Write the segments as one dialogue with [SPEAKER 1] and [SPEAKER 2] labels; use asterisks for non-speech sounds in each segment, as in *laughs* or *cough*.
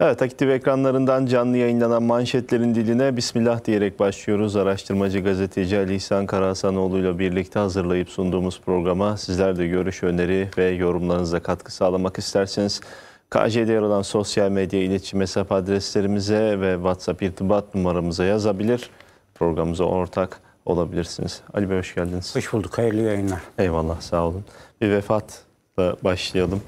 [SPEAKER 1] Evet, aktif ekranlarından canlı yayınlanan manşetlerin diline Bismillah diyerek başlıyoruz. Araştırmacı gazeteci Ali İhsan Karahasanoğlu ile birlikte hazırlayıp sunduğumuz programa sizler de görüş, öneri ve yorumlarınıza katkı sağlamak isterseniz KJ'de yer alan sosyal medya iletişim hesap adreslerimize ve WhatsApp irtibat numaramıza yazabilir. Programımıza ortak olabilirsiniz. Ali Bey hoş geldiniz. Hoş bulduk. Hayırlı yayınlar. Eyvallah sağ olun. Bir vefatla başlayalım.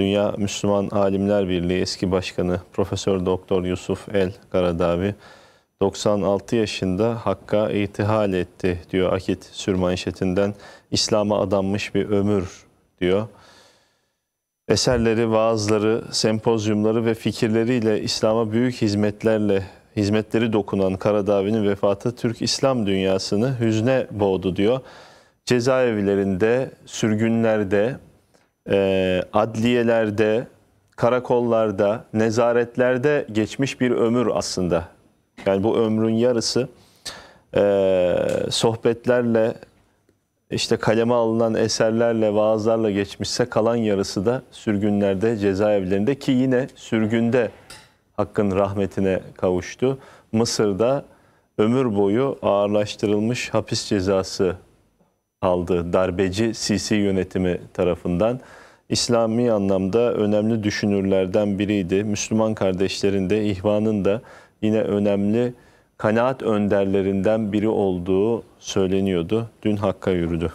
[SPEAKER 1] Dünya Müslüman Alimler Birliği eski başkanı Profesör Doktor Yusuf El Karadavi 96 yaşında Hakk'a itihal etti diyor Akit sürmanşetinden. İslam'a adanmış bir ömür diyor. Eserleri, vaazları, sempozyumları ve fikirleriyle İslam'a büyük hizmetlerle hizmetleri dokunan Karadavi'nin vefatı Türk İslam dünyasını hüzne boğdu diyor. Cezaevlerinde, sürgünlerde, ee, adliyelerde, karakollarda, nezaretlerde geçmiş bir ömür aslında. Yani bu ömrün yarısı ee, sohbetlerle, işte kaleme alınan eserlerle, vaazlarla geçmişse kalan yarısı da sürgünlerde, cezaevlerinde ki yine sürgünde Hakk'ın rahmetine kavuştu. Mısır'da ömür boyu ağırlaştırılmış hapis cezası aldı darbeci Sisi yönetimi tarafından. İslami anlamda önemli düşünürlerden biriydi. Müslüman kardeşlerin de ihvanın da yine önemli kanaat önderlerinden biri olduğu söyleniyordu. Dün Hakk'a yürüdü.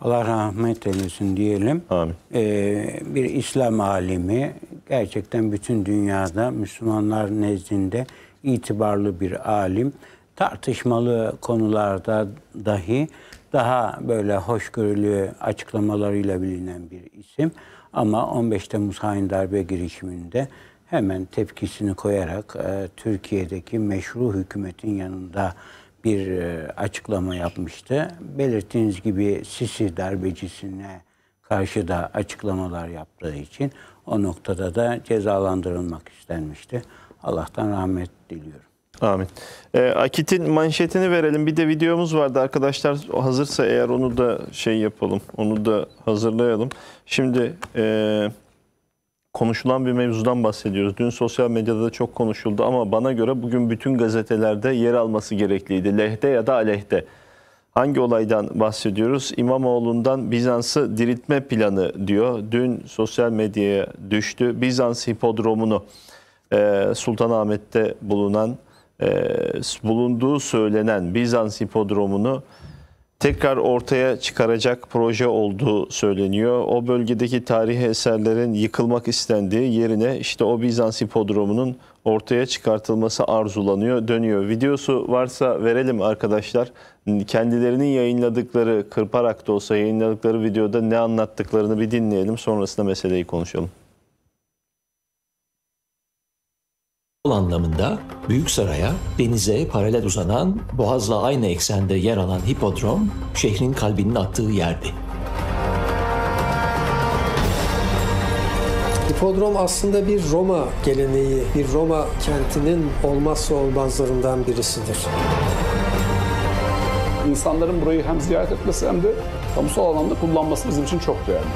[SPEAKER 2] Allah rahmet eylesin diyelim. Amin. Ee, bir İslam alimi gerçekten bütün dünyada Müslümanlar nezdinde itibarlı bir alim. Tartışmalı konularda dahi daha böyle hoşgörülü açıklamalarıyla bilinen bir isim. Ama 15 Temmuz hain darbe girişiminde hemen tepkisini koyarak e, Türkiye'deki meşru hükümetin yanında bir e, açıklama yapmıştı. Belirttiğiniz gibi Sisi darbecisine karşı da açıklamalar yaptığı için o noktada da cezalandırılmak istenmişti. Allah'tan rahmet diliyorum. Amin. E, Akit'in manşetini verelim. Bir de videomuz vardı
[SPEAKER 1] arkadaşlar. Hazırsa eğer onu da şey yapalım. Onu da hazırlayalım. Şimdi e, konuşulan bir mevzudan bahsediyoruz. Dün sosyal medyada da çok konuşuldu ama bana göre bugün bütün gazetelerde yer alması gerekliydi. Lehte ya da aleyhte. Hangi olaydan bahsediyoruz? İmamoğlu'ndan Bizans'ı diriltme planı diyor. Dün sosyal medyaya düştü. Bizans hipodromunu e, Sultanahmet'te bulunan e, bulunduğu söylenen Bizans hipodromunu tekrar ortaya çıkaracak proje olduğu söyleniyor. O bölgedeki tarihi eserlerin yıkılmak istendiği yerine işte o Bizans hipodromunun ortaya çıkartılması arzulanıyor, dönüyor. Videosu varsa verelim arkadaşlar. Kendilerinin yayınladıkları, kırparak da olsa yayınladıkları videoda ne anlattıklarını bir dinleyelim. Sonrasında meseleyi konuşalım. anlamında büyük saraya denize paralel uzanan, Boğaz'la aynı eksende yer alan hipodrom, şehrin kalbinin attığı yerdi. Hipodrom aslında bir Roma geleneği, bir Roma kentinin olmazsa olmazlarından birisidir. İnsanların burayı hem ziyaret etmesi hem de kamusal alanda kullanması bizim için çok değerli.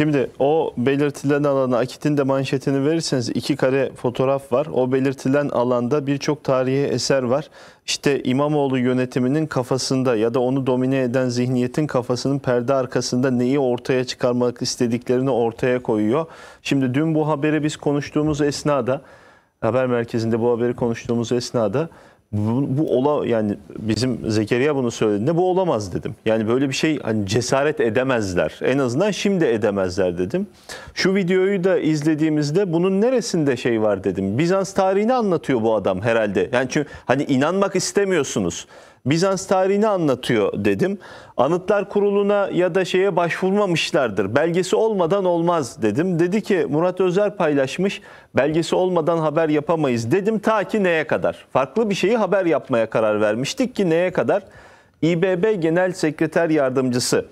[SPEAKER 1] Şimdi o belirtilen alana akitin de manşetini verirseniz iki kare fotoğraf var. O belirtilen alanda birçok tarihi eser var. İşte İmamoğlu yönetiminin kafasında ya da onu domine eden zihniyetin kafasının perde arkasında neyi ortaya çıkarmak istediklerini ortaya koyuyor. Şimdi dün bu haberi biz konuştuğumuz esnada, haber merkezinde bu haberi konuştuğumuz esnada bu, bu ola yani bizim Zekeriya bunu söylediğinde bu olamaz dedim. Yani böyle bir şey hani cesaret edemezler. En azından şimdi edemezler dedim. Şu videoyu da izlediğimizde bunun neresinde şey var dedim. Bizans tarihini anlatıyor bu adam herhalde. Yani çünkü hani inanmak istemiyorsunuz. Bizans tarihini anlatıyor dedim. Anıtlar Kurulu'na ya da şeye başvurmamışlardır. Belgesi olmadan olmaz dedim. Dedi ki Murat Özer paylaşmış. Belgesi olmadan haber yapamayız dedim ta ki neye kadar? Farklı bir şeyi haber yapmaya karar vermiştik ki neye kadar? İBB Genel Sekreter Yardımcısı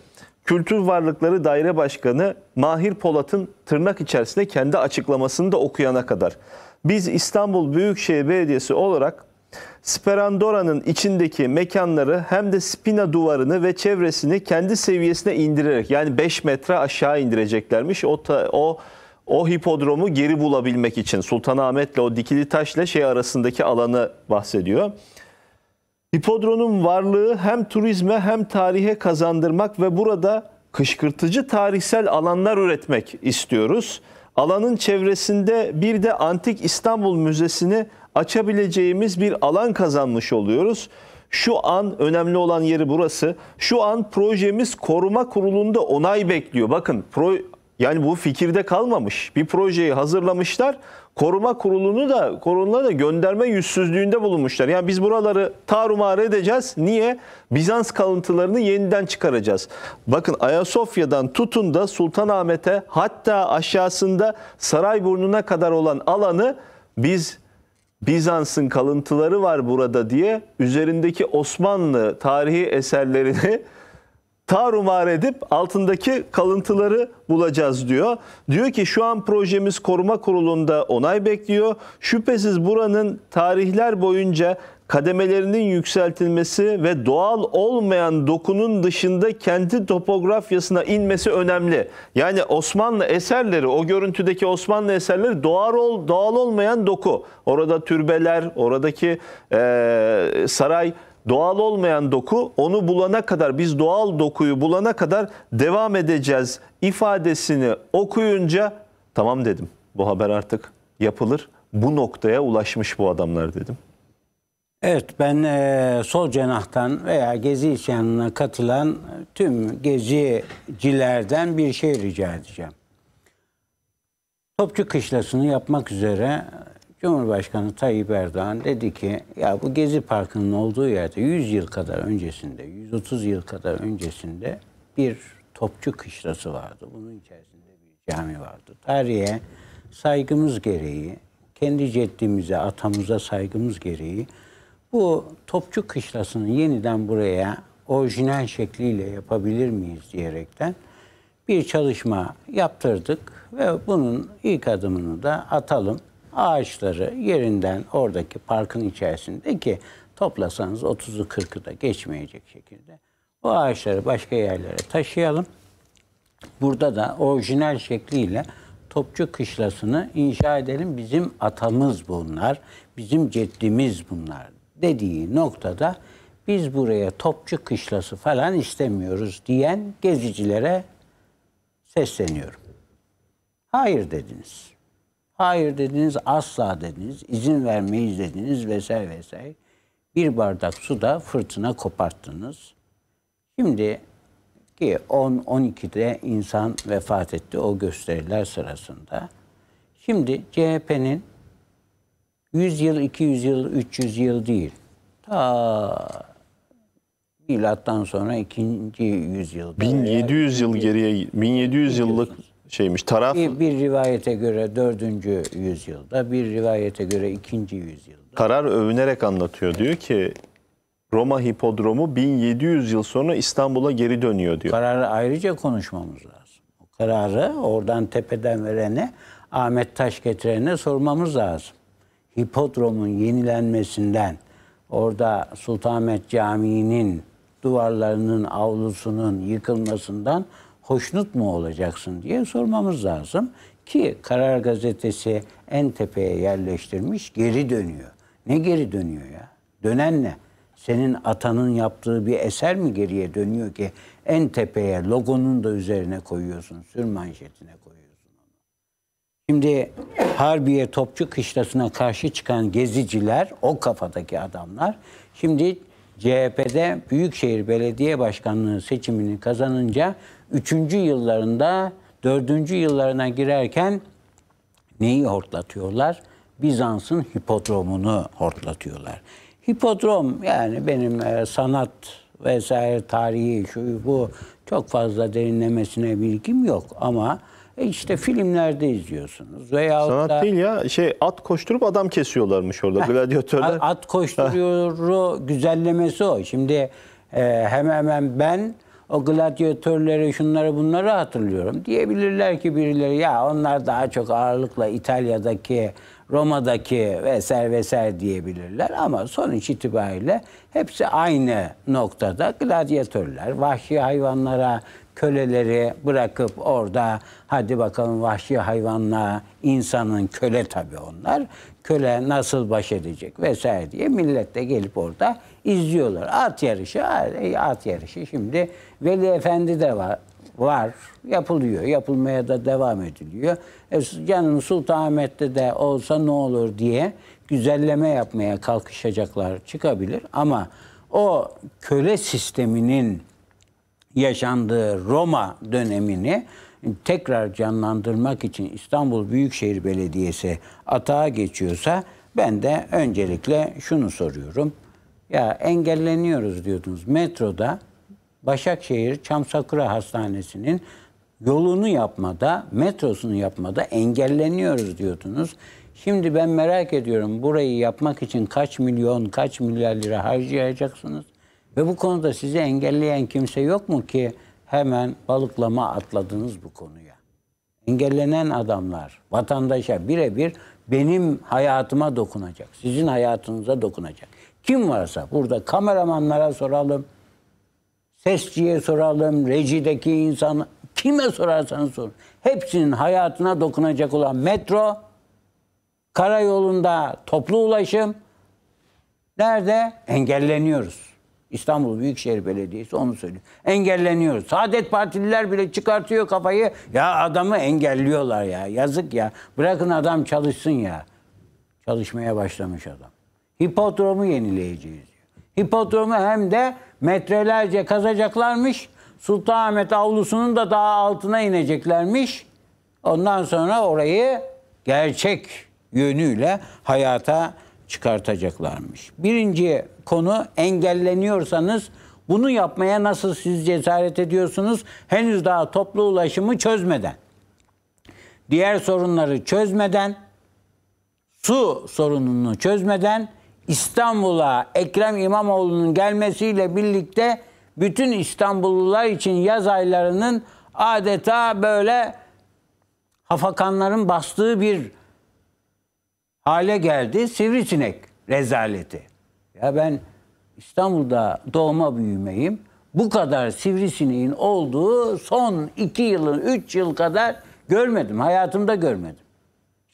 [SPEAKER 1] Kültür Varlıkları Daire Başkanı Mahir Polat'ın tırnak içerisinde kendi açıklamasını da okuyana kadar. Biz İstanbul Büyükşehir Belediyesi olarak Sperandora'nın içindeki mekanları hem de spina duvarını ve çevresini kendi seviyesine indirerek yani 5 metre aşağı indireceklermiş. O ta, o o hipodromu geri bulabilmek için Sultanahmet'le o dikili taşla şey arasındaki alanı bahsediyor. Hipodronun varlığı hem turizme hem tarihe kazandırmak ve burada kışkırtıcı tarihsel alanlar üretmek istiyoruz. Alanın çevresinde bir de Antik İstanbul Müzesi'ni açabileceğimiz bir alan kazanmış oluyoruz. Şu an önemli olan yeri burası. Şu an projemiz koruma kurulunda onay bekliyor. Bakın pro, yani bu fikirde kalmamış. Bir projeyi hazırlamışlar. Koruma kurulunu da korunla da gönderme yüzsüzlüğünde bulunmuşlar. Yani biz buraları tarumar edeceğiz. Niye? Bizans kalıntılarını yeniden çıkaracağız. Bakın Ayasofya'dan tutun da Sultanahmet'e hatta aşağısında Sarayburnu'na kadar olan alanı biz Bizans'ın kalıntıları var burada diye üzerindeki Osmanlı tarihi eserlerini *laughs* tarumar edip altındaki kalıntıları bulacağız diyor. Diyor ki şu an projemiz koruma kurulunda onay bekliyor. Şüphesiz buranın tarihler boyunca kademelerinin yükseltilmesi ve doğal olmayan dokunun dışında kendi topografyasına inmesi önemli. Yani Osmanlı eserleri, o görüntüdeki Osmanlı eserleri doğal, ol, doğal olmayan doku. Orada türbeler, oradaki e, saray doğal olmayan doku onu bulana kadar biz doğal dokuyu bulana kadar devam edeceğiz ifadesini okuyunca tamam dedim. Bu haber artık yapılır. Bu noktaya ulaşmış bu adamlar
[SPEAKER 2] dedim. Evet ben e, sol cenahtan veya gezi isyanına katılan tüm gezicilerden bir şey rica edeceğim. Topçu kışlasını yapmak üzere Cumhurbaşkanı Tayyip Erdoğan dedi ki ya bu Gezi Parkı'nın olduğu yerde 100 yıl kadar öncesinde, 130 yıl kadar öncesinde bir topçu kışlası vardı. Bunun içerisinde bir cami vardı. Tarihe saygımız gereği, kendi ceddimize, atamıza saygımız gereği bu Topçu Kışlası'nı yeniden buraya orijinal şekliyle yapabilir miyiz diyerekten bir çalışma yaptırdık ve bunun ilk adımını da atalım. Ağaçları yerinden oradaki parkın içerisindeki toplasanız 30'u 40'ı da geçmeyecek şekilde o ağaçları başka yerlere taşıyalım. Burada da orijinal şekliyle Topçu Kışlası'nı inşa edelim. Bizim atamız bunlar, bizim ceddimiz bunlar dediği noktada biz buraya topçu kışlası falan istemiyoruz diyen gezicilere sesleniyorum. Hayır dediniz. Hayır dediniz, asla dediniz, izin vermeyiz dediniz vesaire vesaire. Bir bardak su da fırtına koparttınız. Şimdi ki 10-12'de insan vefat etti o gösteriler sırasında. Şimdi CHP'nin 100 yıl, 200 yıl, 300 yıl değil. Ta milattan sonra ikinci yüzyıl. 1700 yıl geriye 1700 yıllık şeymiş taraf. Bir, bir rivayete göre 4. yüzyılda, bir rivayete göre 2. yüzyılda. Karar
[SPEAKER 1] övünerek anlatıyor. Diyor ki Roma hipodromu 1700 yıl sonra İstanbul'a geri dönüyor diyor. Kararı ayrıca konuşmamız lazım.
[SPEAKER 2] O kararı oradan tepeden verene, Ahmet Taş getirene sormamız lazım hipodromun yenilenmesinden, orada Sultanahmet Camii'nin duvarlarının, avlusunun yıkılmasından hoşnut mu olacaksın diye sormamız lazım. Ki Karar Gazetesi en tepeye yerleştirmiş geri dönüyor. Ne geri dönüyor ya? Dönen ne? Senin atanın yaptığı bir eser mi geriye dönüyor ki en tepeye logonun da üzerine koyuyorsun, sür manşetine koyuyorsun. Şimdi Harbiye Topçu Kışlası'na karşı çıkan geziciler, o kafadaki adamlar şimdi CHP'de Büyükşehir Belediye Başkanlığı seçimini kazanınca 3. yıllarında 4. yıllarına girerken neyi hortlatıyorlar? Bizans'ın hipodromunu hortlatıyorlar. Hipodrom yani benim e, sanat vesaire tarihi şu bu çok fazla derinlemesine bilgim yok ama e işte filmlerde izliyorsunuz. veya Sanat da, değil
[SPEAKER 1] ya. Şey at koşturup adam kesiyorlarmış orada gladyatörler. At, at
[SPEAKER 2] koşturuyoru güzellemesi o. Şimdi e, hemen hemen ben o gladyatörleri şunları bunları hatırlıyorum. Diyebilirler ki birileri ya onlar daha çok ağırlıkla İtalya'daki, Roma'daki vesaire vesaire diyebilirler. Ama sonuç itibariyle hepsi aynı noktada gladyatörler, vahşi hayvanlara köleleri bırakıp orada hadi bakalım vahşi hayvanla insanın köle tabii onlar. Köle nasıl baş edecek vesaire diye millet de gelip orada izliyorlar. At yarışı, at yarışı şimdi Veli Efendi de var var, yapılıyor, yapılmaya da devam ediliyor. E, canım Sultanahmet'te de olsa ne olur diye güzelleme yapmaya kalkışacaklar çıkabilir ama o köle sisteminin yaşandığı Roma dönemini tekrar canlandırmak için İstanbul Büyükşehir Belediyesi atağa geçiyorsa ben de öncelikle şunu soruyorum. Ya engelleniyoruz diyordunuz. Metroda Başakşehir Çamsakura Hastanesi'nin yolunu yapmada, metrosunu yapmada engelleniyoruz diyordunuz. Şimdi ben merak ediyorum burayı yapmak için kaç milyon, kaç milyar lira harcayacaksınız? Ve bu konuda sizi engelleyen kimse yok mu ki hemen balıklama atladınız bu konuya? Engellenen adamlar vatandaşa birebir benim hayatıma dokunacak, sizin hayatınıza dokunacak. Kim varsa burada kameramanlara soralım, sesçiye soralım, rejideki insanı, kime sorarsanız sorun. Hepsinin hayatına dokunacak olan metro, karayolunda toplu ulaşım nerede engelleniyoruz. İstanbul Büyükşehir Belediyesi onu söylüyor. Engelleniyoruz. Saadet Partililer bile çıkartıyor kafayı. Ya adamı engelliyorlar ya. Yazık ya. Bırakın adam çalışsın ya. Çalışmaya başlamış adam. Hipodromu yenileyeceğiz diyor. Hipodromu hem de metrelerce kazacaklarmış. Sultanahmet avlusunun da daha altına ineceklermiş. Ondan sonra orayı gerçek yönüyle hayata çıkartacaklarmış. Birinci konu engelleniyorsanız bunu yapmaya nasıl siz cesaret ediyorsunuz? Henüz daha toplu ulaşımı çözmeden, diğer sorunları çözmeden, su sorununu çözmeden İstanbul'a Ekrem İmamoğlu'nun gelmesiyle birlikte bütün İstanbullular için yaz aylarının adeta böyle hafakanların bastığı bir hale geldi. Sivrisinek rezaleti. Ya ben İstanbul'da doğma büyümeyim. Bu kadar sivrisineğin olduğu son iki yılın, üç yıl kadar görmedim. Hayatımda görmedim.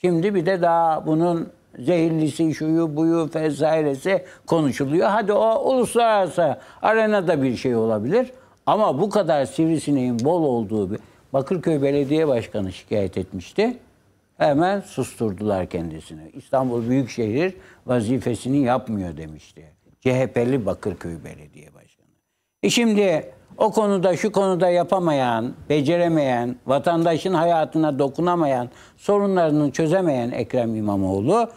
[SPEAKER 2] Şimdi bir de daha bunun zehirlisi, şuyu, buyu, vesairesi konuşuluyor. Hadi o uluslararası arenada bir şey olabilir. Ama bu kadar sivrisineğin bol olduğu bir... Bakırköy Belediye Başkanı şikayet etmişti. Hemen susturdular kendisini. İstanbul Büyükşehir vazifesini yapmıyor demişti. CHP'li Bakırköy Belediye Başkanı. E şimdi o konuda şu konuda yapamayan, beceremeyen, vatandaşın hayatına dokunamayan, sorunlarını çözemeyen Ekrem İmamoğlu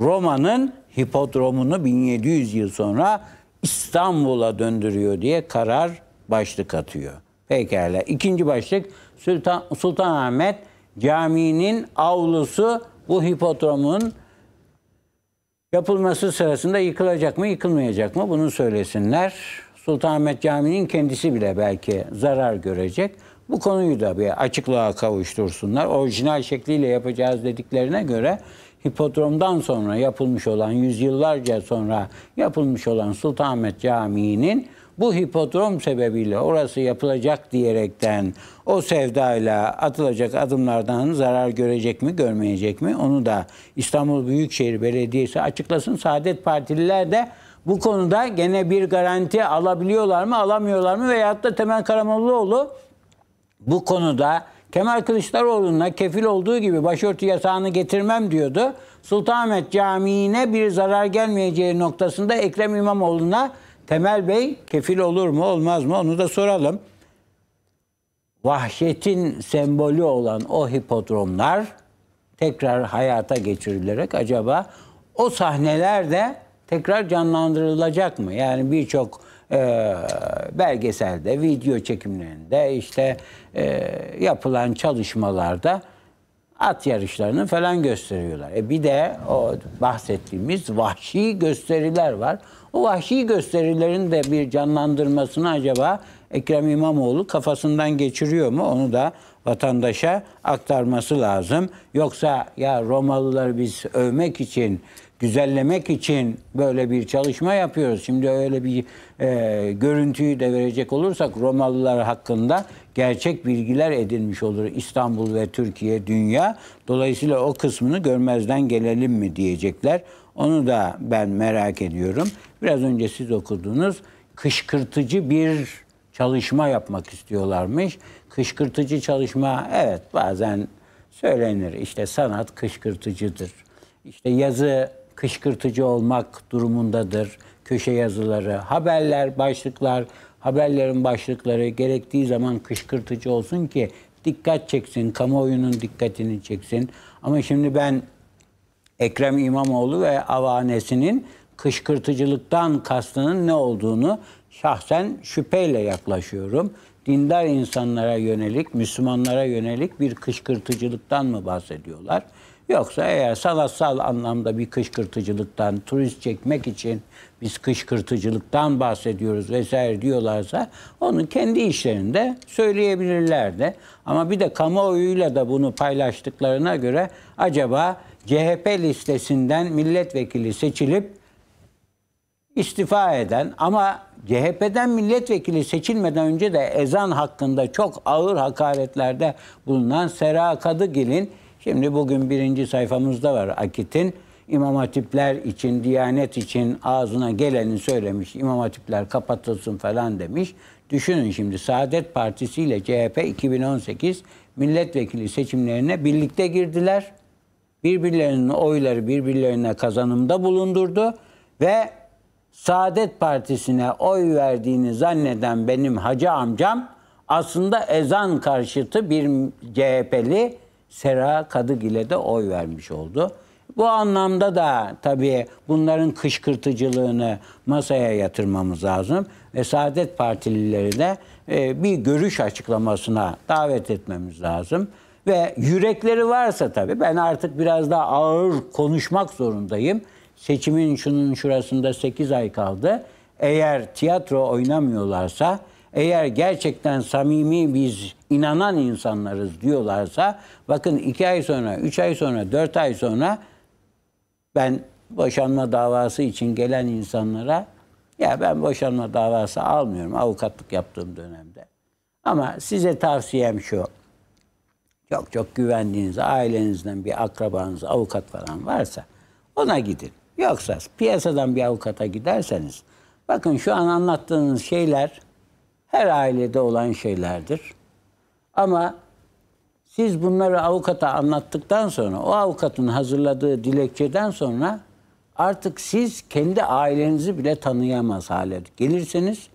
[SPEAKER 2] Roma'nın hipodromunu 1700 yıl sonra İstanbul'a döndürüyor diye karar başlık atıyor. Pekala. İkinci başlık Sultan, Ahmet caminin avlusu bu hipodromun yapılması sırasında yıkılacak mı yıkılmayacak mı bunu söylesinler. Sultanahmet Camii'nin kendisi bile belki zarar görecek. Bu konuyu da bir açıklığa kavuştursunlar. Orijinal şekliyle yapacağız dediklerine göre hipodromdan sonra yapılmış olan, yüzyıllarca sonra yapılmış olan Sultanahmet Camii'nin bu hipodrom sebebiyle orası yapılacak diyerekten o sevdayla atılacak adımlardan zarar görecek mi görmeyecek mi onu da İstanbul Büyükşehir Belediyesi açıklasın. Saadet Partililer de bu konuda gene bir garanti alabiliyorlar mı alamıyorlar mı veyahut da Temel Karamollaoğlu bu konuda Kemal Kılıçdaroğlu'na kefil olduğu gibi başörtü yasağını getirmem diyordu. Sultanahmet Camii'ne bir zarar gelmeyeceği noktasında Ekrem İmamoğlu'na Temel Bey kefil olur mu olmaz mı onu da soralım. Vahşetin sembolü olan o hipodromlar tekrar hayata geçirilerek acaba o sahnelerde tekrar canlandırılacak mı? Yani birçok e, belgeselde, video çekimlerinde işte e, yapılan çalışmalarda at yarışlarını falan gösteriyorlar. E bir de o bahsettiğimiz vahşi gösteriler var. O vahşi gösterilerin de bir canlandırmasını acaba Ekrem İmamoğlu kafasından geçiriyor mu? Onu da vatandaşa aktarması lazım. Yoksa ya Romalıları biz övmek için, güzellemek için böyle bir çalışma yapıyoruz. Şimdi öyle bir e, görüntüyü de verecek olursak Romalılar hakkında gerçek bilgiler edinmiş olur İstanbul ve Türkiye, dünya. Dolayısıyla o kısmını görmezden gelelim mi diyecekler. Onu da ben merak ediyorum. Biraz önce siz okudunuz. Kışkırtıcı bir çalışma yapmak istiyorlarmış. Kışkırtıcı çalışma evet bazen söylenir. İşte sanat kışkırtıcıdır. İşte yazı kışkırtıcı olmak durumundadır. Köşe yazıları, haberler, başlıklar, haberlerin başlıkları gerektiği zaman kışkırtıcı olsun ki dikkat çeksin, kamuoyunun dikkatini çeksin. Ama şimdi ben Ekrem İmamoğlu ve avanesinin kışkırtıcılıktan kastının ne olduğunu şahsen şüpheyle yaklaşıyorum. Dindar insanlara yönelik, Müslümanlara yönelik bir kışkırtıcılıktan mı bahsediyorlar? Yoksa eğer sanatsal anlamda bir kışkırtıcılıktan, turist çekmek için biz kışkırtıcılıktan bahsediyoruz vesaire diyorlarsa onu kendi işlerinde söyleyebilirler de. Ama bir de kamuoyuyla da bunu paylaştıklarına göre acaba CHP listesinden milletvekili seçilip istifa eden ama CHP'den milletvekili seçilmeden önce de ezan hakkında çok ağır hakaretlerde bulunan Sera Kadıgil'in şimdi bugün birinci sayfamızda var Akit'in İmam Hatipler için, Diyanet için ağzına geleni söylemiş. İmam Hatipler kapatılsın falan demiş. Düşünün şimdi Saadet Partisi ile CHP 2018 milletvekili seçimlerine birlikte girdiler birbirlerinin oyları birbirlerine kazanımda bulundurdu ve Saadet Partisi'ne oy verdiğini zanneden benim hacı amcam aslında ezan karşıtı bir CHP'li Sera Kadıgil'e de oy vermiş oldu. Bu anlamda da tabii bunların kışkırtıcılığını masaya yatırmamız lazım ve Saadet Partilileri de e, bir görüş açıklamasına davet etmemiz lazım. Ve yürekleri varsa tabii ben artık biraz daha ağır konuşmak zorundayım. Seçimin şunun şurasında 8 ay kaldı. Eğer tiyatro oynamıyorlarsa, eğer gerçekten samimi biz inanan insanlarız diyorlarsa bakın 2 ay sonra, 3 ay sonra, 4 ay sonra ben boşanma davası için gelen insanlara ya ben boşanma davası almıyorum avukatlık yaptığım dönemde. Ama size tavsiyem şu. Yok çok güvendiğiniz ailenizden bir akrabanız, avukat falan varsa ona gidin. Yoksa piyasadan bir avukata giderseniz bakın şu an anlattığınız şeyler her ailede olan şeylerdir. Ama siz bunları avukata anlattıktan sonra o avukatın hazırladığı dilekçeden sonra artık siz kendi ailenizi bile tanıyamaz hale gelirsiniz.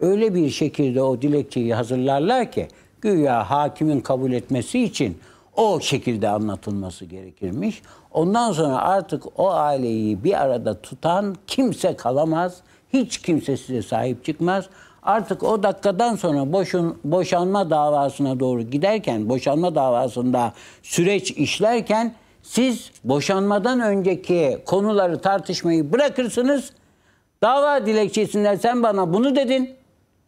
[SPEAKER 2] Öyle bir şekilde o dilekçeyi hazırlarlar ki Güya hakimin kabul etmesi için o şekilde anlatılması gerekirmiş. Ondan sonra artık o aileyi bir arada tutan kimse kalamaz. Hiç kimse size sahip çıkmaz. Artık o dakikadan sonra boşun, boşanma davasına doğru giderken, boşanma davasında süreç işlerken siz boşanmadan önceki konuları tartışmayı bırakırsınız. Dava dilekçesinden sen bana bunu dedin.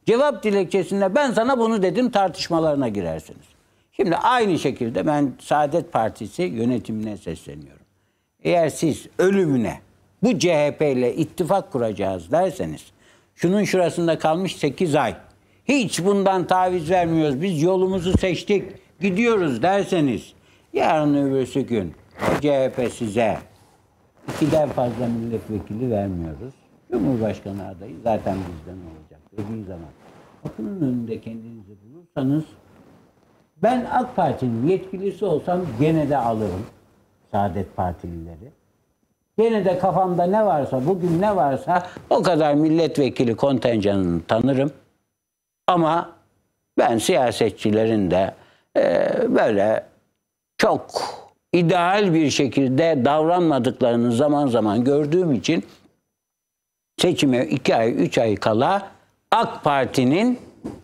[SPEAKER 2] Cevap dilekçesinde ben sana bunu dedim tartışmalarına girersiniz. Şimdi aynı şekilde ben Saadet Partisi yönetimine sesleniyorum. Eğer siz ölümüne bu CHP ile ittifak kuracağız derseniz şunun şurasında kalmış 8 ay. Hiç bundan taviz vermiyoruz. Biz yolumuzu seçtik. Gidiyoruz derseniz yarın öbürsü gün CHP size ikiden fazla milletvekili vermiyoruz. Cumhurbaşkanı adayı zaten bizden olur gördüğün zaman kapının önünde kendinizi bulursanız ben AK Parti'nin yetkilisi olsam gene de alırım Saadet Partilileri. Gene de kafamda ne varsa, bugün ne varsa o kadar milletvekili kontenjanını tanırım. Ama ben siyasetçilerin de e, böyle çok ideal bir şekilde davranmadıklarını zaman zaman gördüğüm için seçime iki ay, üç ay kala AK Parti'nin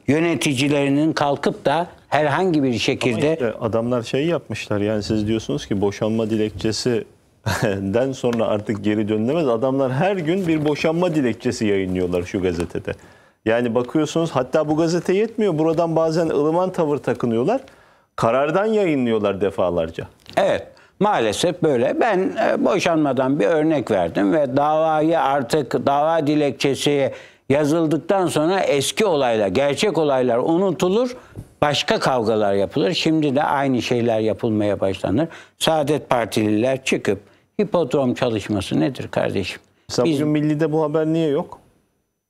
[SPEAKER 2] yöneticilerinin kalkıp da herhangi bir şekilde... Işte adamlar şey yapmışlar yani siz
[SPEAKER 1] diyorsunuz ki boşanma dilekçesi *laughs* den sonra artık geri dönülemez. Adamlar her gün bir boşanma dilekçesi yayınlıyorlar şu gazetede. Yani bakıyorsunuz hatta bu gazete yetmiyor.
[SPEAKER 2] Buradan bazen ılıman tavır takınıyorlar. Karardan yayınlıyorlar defalarca. Evet maalesef böyle. Ben e, boşanmadan bir örnek verdim ve davayı artık dava dilekçesi yazıldıktan sonra eski olaylar, gerçek olaylar unutulur, başka kavgalar yapılır. Şimdi de aynı şeyler yapılmaya başlanır. Saadet Partililer çıkıp hipodrom çalışması nedir kardeşim? Mesela Biz... bugün Milli'de bu haber niye yok?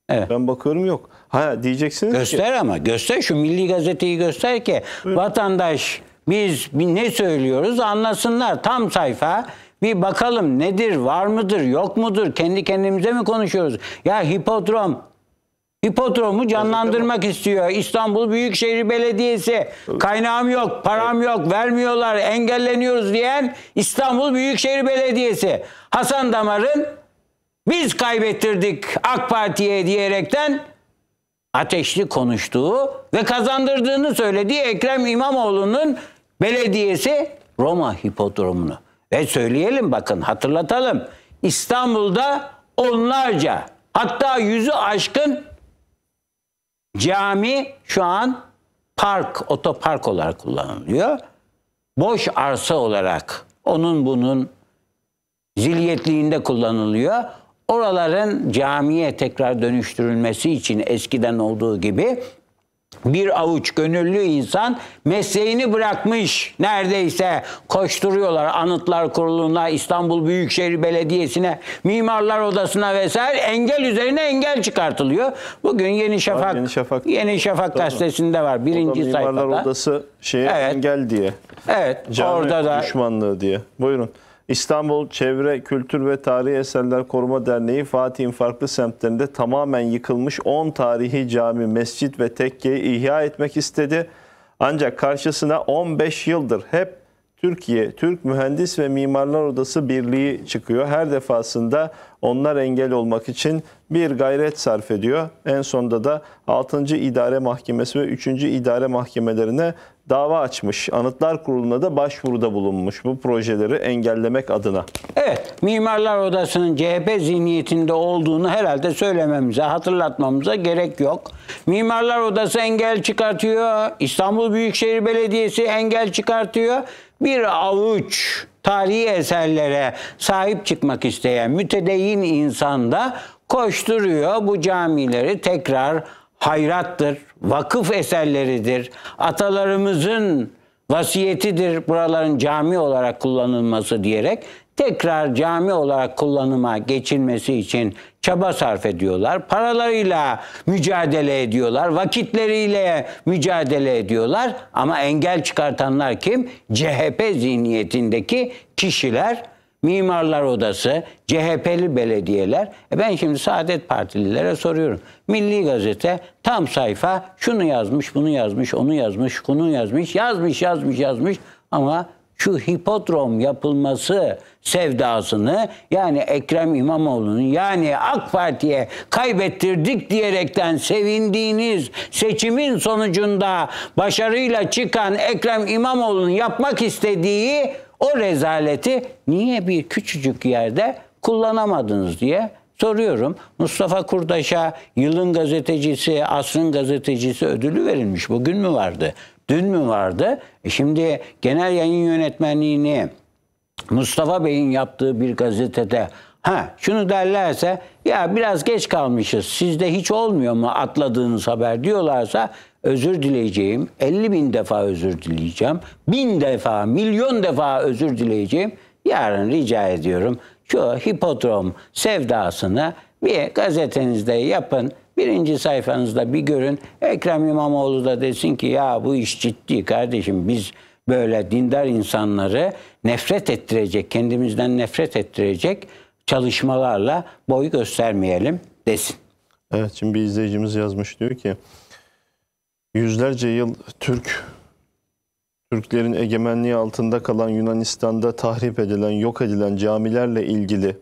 [SPEAKER 2] Evet. Ben bakıyorum yok. Ha diyeceksiniz Göster ki... ama göster şu Milli Gazete'yi göster ki Buyurun. vatandaş biz ne söylüyoruz anlasınlar tam sayfa. Bir bakalım nedir, var mıdır, yok mudur? Kendi kendimize mi konuşuyoruz? Ya hipodrom Hipodromu canlandırmak istiyor. İstanbul Büyükşehir Belediyesi kaynağım yok, param yok, vermiyorlar, engelleniyoruz diyen İstanbul Büyükşehir Belediyesi. Hasan Damar'ın biz kaybettirdik AK Parti'ye diyerekten ateşli konuştuğu ve kazandırdığını söylediği Ekrem İmamoğlu'nun belediyesi Roma Hipodromu'nu. Ve söyleyelim bakın hatırlatalım. İstanbul'da onlarca hatta yüzü aşkın Cami şu an park, otopark olarak kullanılıyor. Boş arsa olarak onun bunun zilyetliğinde kullanılıyor. Oraların camiye tekrar dönüştürülmesi için eskiden olduğu gibi bir avuç gönüllü insan mesleğini bırakmış neredeyse koşturuyorlar anıtlar kuruluna, İstanbul Büyükşehir Belediyesi'ne, Mimarlar Odası'na vesaire engel üzerine engel çıkartılıyor. Bugün Yeni Şafak Yeni Şafak, Yeni Şafak gazetesinde var birinci sayfada. Mimarlar Odası şeye evet. engel diye. Evet, Cami orada da düşmanlığı
[SPEAKER 1] diye. Buyurun. İstanbul Çevre Kültür ve Tarihi Eserler Koruma Derneği Fatih'in farklı semtlerinde tamamen yıkılmış 10 tarihi cami, mescit ve tekkeyi ihya etmek istedi. Ancak karşısına 15 yıldır hep Türkiye Türk Mühendis ve Mimarlar Odası Birliği çıkıyor. Her defasında onlar engel olmak için bir gayret sarf ediyor. En sonunda da 6. İdare Mahkemesi ve 3. İdare Mahkemelerine dava açmış. Anıtlar Kurulu'na da başvuruda bulunmuş bu projeleri engellemek adına.
[SPEAKER 2] Evet, Mimarlar Odası'nın CHP zihniyetinde olduğunu herhalde söylememize, hatırlatmamıza gerek yok. Mimarlar Odası engel çıkartıyor, İstanbul Büyükşehir Belediyesi engel çıkartıyor. Bir avuç tarihi eserlere sahip çıkmak isteyen mütedeyyin insan da koşturuyor bu camileri tekrar hayrattır, vakıf eserleridir, atalarımızın vasiyetidir buraların cami olarak kullanılması diyerek tekrar cami olarak kullanıma geçilmesi için çaba sarf ediyorlar. Paralarıyla mücadele ediyorlar, vakitleriyle mücadele ediyorlar ama engel çıkartanlar kim? CHP zihniyetindeki kişiler, Mimarlar Odası, CHP'li belediyeler. E ben şimdi Saadet Partililere soruyorum. Milli Gazete tam sayfa şunu yazmış, bunu yazmış, onu yazmış, bunu yazmış, yazmış, yazmış, yazmış ama şu hipodrom yapılması sevdasını yani Ekrem İmamoğlu'nun yani AK Parti'ye kaybettirdik diyerekten sevindiğiniz seçimin sonucunda başarıyla çıkan Ekrem İmamoğlu'nun yapmak istediği o rezaleti niye bir küçücük yerde kullanamadınız diye soruyorum. Mustafa Kurdaş'a yılın gazetecisi, asrın gazetecisi ödülü verilmiş. Bugün mü vardı? Dün mü vardı? E şimdi genel yayın yönetmenliğini Mustafa Bey'in yaptığı bir gazetede ha şunu derlerse ya biraz geç kalmışız sizde hiç olmuyor mu atladığınız haber diyorlarsa özür dileyeceğim. 50 bin defa özür dileyeceğim. Bin defa, milyon defa özür dileyeceğim. Yarın rica ediyorum şu hipodrom sevdasını bir gazetenizde yapın. Birinci sayfanızda bir görün. Ekrem İmamoğlu da desin ki ya bu iş ciddi kardeşim biz böyle dindar insanları nefret ettirecek, kendimizden nefret ettirecek çalışmalarla boy göstermeyelim desin.
[SPEAKER 1] Evet şimdi bir izleyicimiz yazmış diyor ki yüzlerce yıl Türk Türklerin egemenliği altında kalan Yunanistan'da tahrip edilen, yok edilen camilerle ilgili,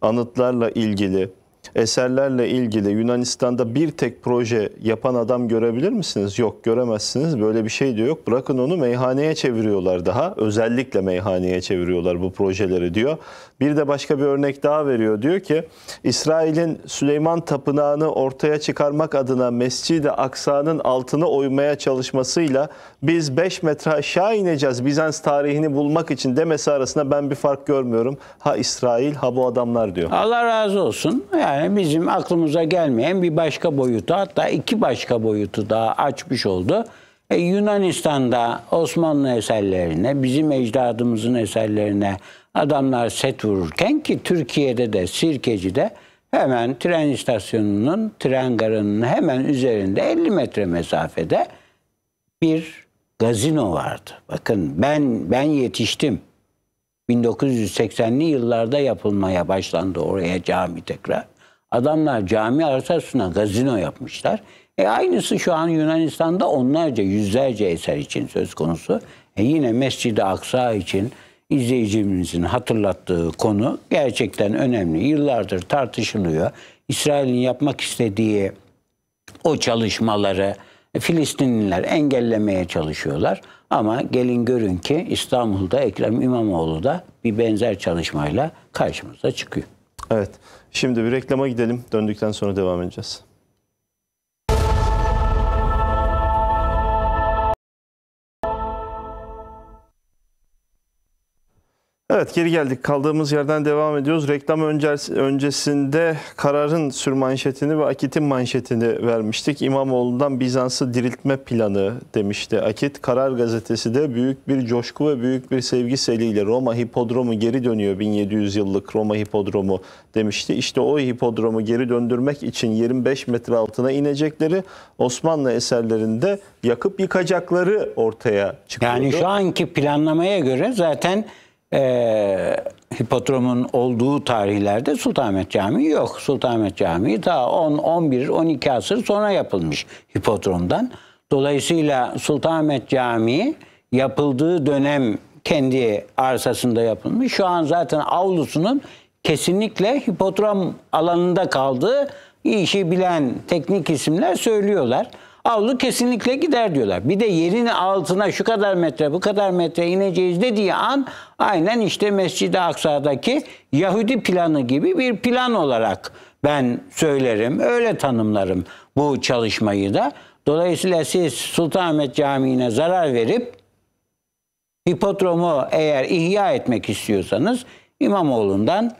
[SPEAKER 1] anıtlarla ilgili eserlerle ilgili Yunanistan'da bir tek proje yapan adam görebilir misiniz? Yok göremezsiniz. Böyle bir şey de yok. Bırakın onu meyhaneye çeviriyorlar daha. Özellikle meyhaneye çeviriyorlar bu projeleri diyor. Bir de başka bir örnek daha veriyor. Diyor ki İsrail'in Süleyman Tapınağı'nı ortaya çıkarmak adına Mescid-i Aksa'nın altını oymaya çalışmasıyla biz 5 metre aşağı ineceğiz Bizans tarihini bulmak için demesi arasında ben bir fark görmüyorum. Ha İsrail ha bu adamlar diyor.
[SPEAKER 2] Allah razı olsun. Yani yani bizim aklımıza gelmeyen bir başka boyutu hatta iki başka boyutu daha açmış oldu. E, Yunanistan'da Osmanlı eserlerine, bizim ecdadımızın eserlerine adamlar set vururken ki Türkiye'de de Sirkeci'de hemen tren istasyonunun, tren garının hemen üzerinde 50 metre mesafede bir gazino vardı. Bakın ben ben yetiştim. 1980'li yıllarda yapılmaya başlandı oraya cami tekrar. Adamlar cami arsasına gazino yapmışlar. E aynısı şu an Yunanistan'da onlarca, yüzlerce eser için söz konusu. E yine Mescid-i Aksa için izleyicimizin hatırlattığı konu gerçekten önemli. Yıllardır tartışılıyor. İsrail'in yapmak istediği o çalışmaları Filistinliler engellemeye çalışıyorlar. Ama gelin görün ki İstanbul'da Ekrem İmamoğlu da bir benzer çalışmayla karşımıza çıkıyor. Evet. Şimdi bir reklama
[SPEAKER 1] gidelim. Döndükten sonra devam edeceğiz. Evet geri geldik. Kaldığımız yerden devam ediyoruz. Reklam öncesinde kararın sürmanşetini ve Akit'in manşetini vermiştik. İmamoğlu'ndan Bizans'ı diriltme planı demişti Akit. Karar gazetesi de büyük bir coşku ve büyük bir sevgi seliyle Roma hipodromu geri dönüyor 1700 yıllık Roma hipodromu demişti. İşte o hipodromu geri döndürmek için 25 metre altına inecekleri Osmanlı eserlerinde yakıp yıkacakları ortaya çıkıyordu. Yani şu
[SPEAKER 2] anki planlamaya göre zaten e, ee, hipodromun olduğu tarihlerde Sultanahmet Camii yok. Sultanahmet Camii daha 10, 11, 12 asır sonra yapılmış hipodromdan. Dolayısıyla Sultanahmet Camii yapıldığı dönem kendi arsasında yapılmış. Şu an zaten avlusunun kesinlikle hipodrom alanında kaldığı işi bilen teknik isimler söylüyorlar. Avlu kesinlikle gider diyorlar. Bir de yerin altına şu kadar metre bu kadar metre ineceğiz dediği an aynen işte Mescid-i Aksa'daki Yahudi planı gibi bir plan olarak ben söylerim. Öyle tanımlarım bu çalışmayı da. Dolayısıyla siz Sultanahmet Camii'ne zarar verip hipotromu eğer ihya etmek istiyorsanız İmamoğlu'ndan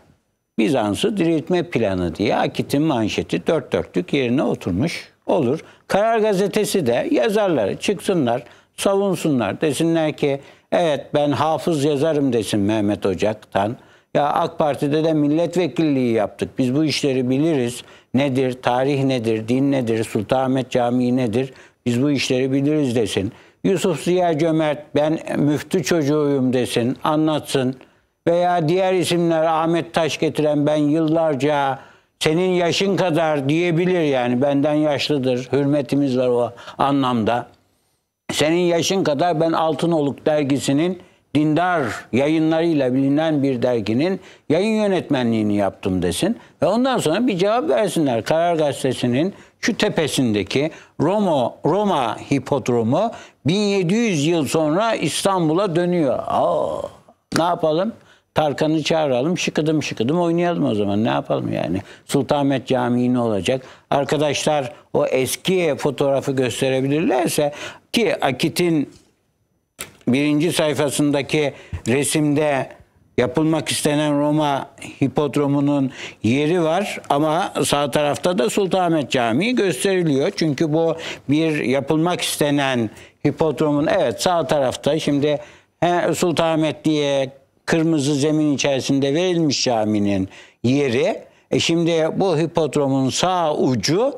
[SPEAKER 2] Bizans'ı diriltme planı diye Akit'in manşeti dört dörtlük yerine oturmuş olur. Karar gazetesi de yazarları çıksınlar, savunsunlar. Desinler ki evet ben hafız yazarım desin Mehmet Ocak'tan. Ya AK Parti'de de milletvekilliği yaptık. Biz bu işleri biliriz. Nedir, tarih nedir, din nedir, Sultanahmet Camii nedir? Biz bu işleri biliriz desin. Yusuf Ziya Cömert ben müftü çocuğuyum desin, anlatsın. Veya diğer isimler Ahmet Taş getiren ben yıllarca senin yaşın kadar diyebilir yani benden yaşlıdır. Hürmetimiz var o anlamda. Senin yaşın kadar ben Altınoluk dergisinin dindar yayınlarıyla bilinen bir derginin yayın yönetmenliğini yaptım desin. Ve ondan sonra bir cevap versinler. Karar Gazetesi'nin şu tepesindeki Roma, Roma hipodromu 1700 yıl sonra İstanbul'a dönüyor. Aa, ne yapalım? Tarkan'ı çağıralım şıkıdım şıkıdım oynayalım o zaman ne yapalım yani. Sultanahmet Camii ne olacak? Arkadaşlar o eski fotoğrafı gösterebilirlerse ki Akit'in birinci sayfasındaki resimde yapılmak istenen Roma hipodromunun yeri var ama sağ tarafta da Sultanahmet Camii gösteriliyor. Çünkü bu bir yapılmak istenen hipodromun evet sağ tarafta şimdi Sultanahmet diye kırmızı zemin içerisinde verilmiş caminin yeri. E şimdi bu hipodromun sağ ucu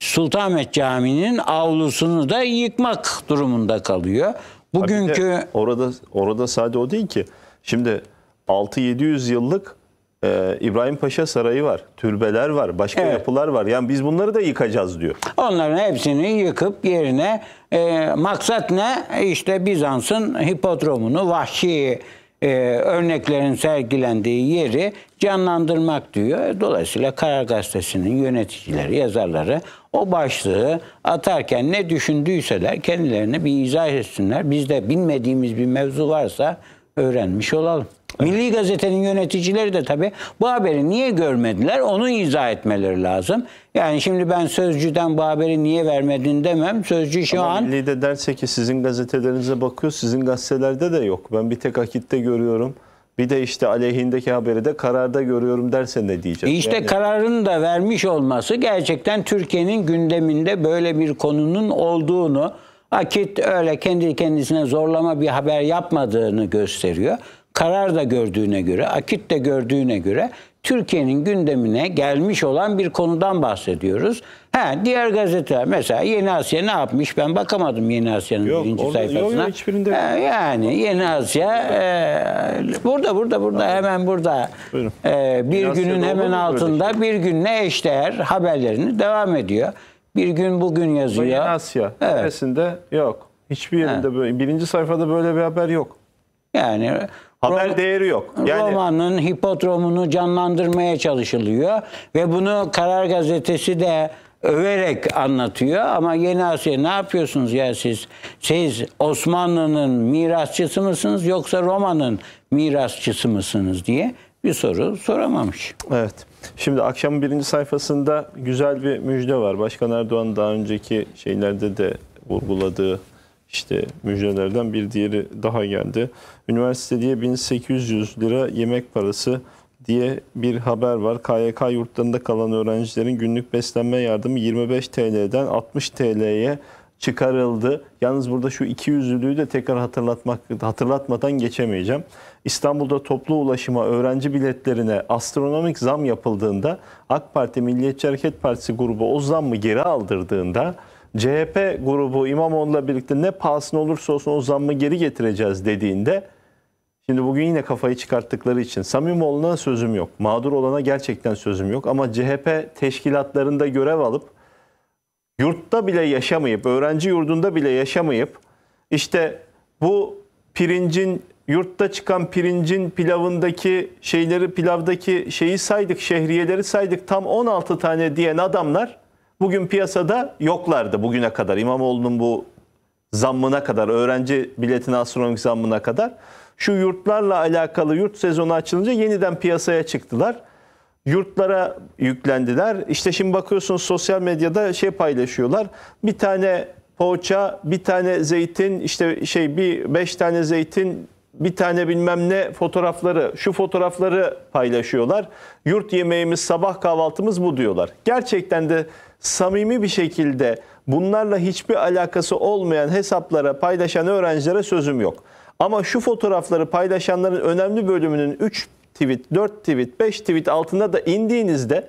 [SPEAKER 2] Sultanahmet Camii'nin avlusunu da yıkmak durumunda kalıyor. Bugünkü orada orada sadece o değil ki.
[SPEAKER 1] Şimdi 6-700 yıllık e, İbrahim Paşa Sarayı var, türbeler var, başka evet. yapılar var. Yani biz bunları da yıkacağız diyor.
[SPEAKER 2] Onların hepsini yıkıp yerine e, maksat ne? İşte Bizans'ın hipodromunu, vahşi e, örneklerin sergilendiği yeri canlandırmak diyor. Dolayısıyla Karar Gazetesi'nin yöneticileri, yazarları o başlığı atarken ne düşündüyseler kendilerine bir izah etsinler. Bizde bilmediğimiz bir mevzu varsa öğrenmiş olalım. Evet. Milli Gazete'nin yöneticileri de tabii bu haberi niye görmediler onu izah etmeleri lazım. Yani şimdi ben Sözcü'den bu haberi niye vermedin demem. Sözcü şu Ama an... Milli de derse ki sizin gazetelerinize bakıyor, sizin gazetelerde de yok. Ben bir tek akitte görüyorum.
[SPEAKER 1] Bir de işte aleyhindeki haberi de kararda görüyorum derse ne diyeceğim? İşte yani...
[SPEAKER 2] kararını da vermiş olması gerçekten Türkiye'nin gündeminde böyle bir konunun olduğunu Akit öyle kendi kendisine zorlama bir haber yapmadığını gösteriyor. Karar da gördüğüne göre, akit de gördüğüne göre Türkiye'nin gündemine gelmiş olan bir konudan bahsediyoruz. Ha, diğer gazeteler mesela Yeni Asya ne yapmış? Ben bakamadım Yeni Asya'nın yok, birinci orada, sayfasına. Yok, hiçbirinde. Ee, yani Yeni Asya e, burada burada burada Aynen. hemen burada e, bir Yeni günün Asya'da hemen altında şey? bir günle eşdeğer haberlerini devam ediyor. Bir gün bugün yazıyor. Yeni Asya. Evet. Neresinde? Yok. Hiçbir yerinde böyle. Birinci sayfada böyle bir haber yok. Yani haber Rom, değeri yok. Yani, Roma'nın hipodromunu canlandırmaya çalışılıyor ve bunu Karar Gazetesi de överek anlatıyor ama Yeni Asya ne yapıyorsunuz ya siz? Siz Osmanlı'nın mirasçısı mısınız yoksa Roma'nın mirasçısı mısınız diye bir soru soramamış. Evet. Şimdi akşamın birinci
[SPEAKER 1] sayfasında güzel bir müjde var. Başkan Erdoğan daha önceki şeylerde de vurguladığı işte müjdelerden bir diğeri daha geldi. Üniversite diye 1800 lira yemek parası diye bir haber var. KYK yurtlarında kalan öğrencilerin günlük beslenme yardımı 25 TL'den 60 TL'ye çıkarıldı. Yalnız burada şu iki yüzlülüğü de tekrar hatırlatmak hatırlatmadan geçemeyeceğim. İstanbul'da toplu ulaşıma, öğrenci biletlerine astronomik zam yapıldığında AK Parti Milliyetçi Hareket Partisi grubu o zammı geri aldırdığında CHP grubu İmamoğlu'la birlikte ne pahasına olursa olsun o zammı geri getireceğiz dediğinde Şimdi bugün yine kafayı çıkarttıkları için Samimoğlu'na sözüm yok. Mağdur olana gerçekten sözüm yok. Ama CHP teşkilatlarında görev alıp yurtta bile yaşamayıp, öğrenci yurdunda bile yaşamayıp işte bu pirincin yurtta çıkan pirincin pilavındaki şeyleri pilavdaki şeyi saydık, şehriyeleri saydık tam 16 tane diyen adamlar bugün piyasada yoklardı bugüne kadar. İmamoğlu'nun bu zammına kadar, öğrenci biletin astronomik zammına kadar şu yurtlarla alakalı yurt sezonu açılınca yeniden piyasaya çıktılar yurtlara yüklendiler. İşte şimdi bakıyorsunuz sosyal medyada şey paylaşıyorlar. Bir tane poğaça, bir tane zeytin, işte şey bir beş tane zeytin, bir tane bilmem ne fotoğrafları, şu fotoğrafları paylaşıyorlar. Yurt yemeğimiz, sabah kahvaltımız bu diyorlar. Gerçekten de samimi bir şekilde bunlarla hiçbir alakası olmayan hesaplara paylaşan öğrencilere sözüm yok. Ama şu fotoğrafları paylaşanların önemli bölümünün 3 tweet, 4 tweet, 5 tweet altında da indiğinizde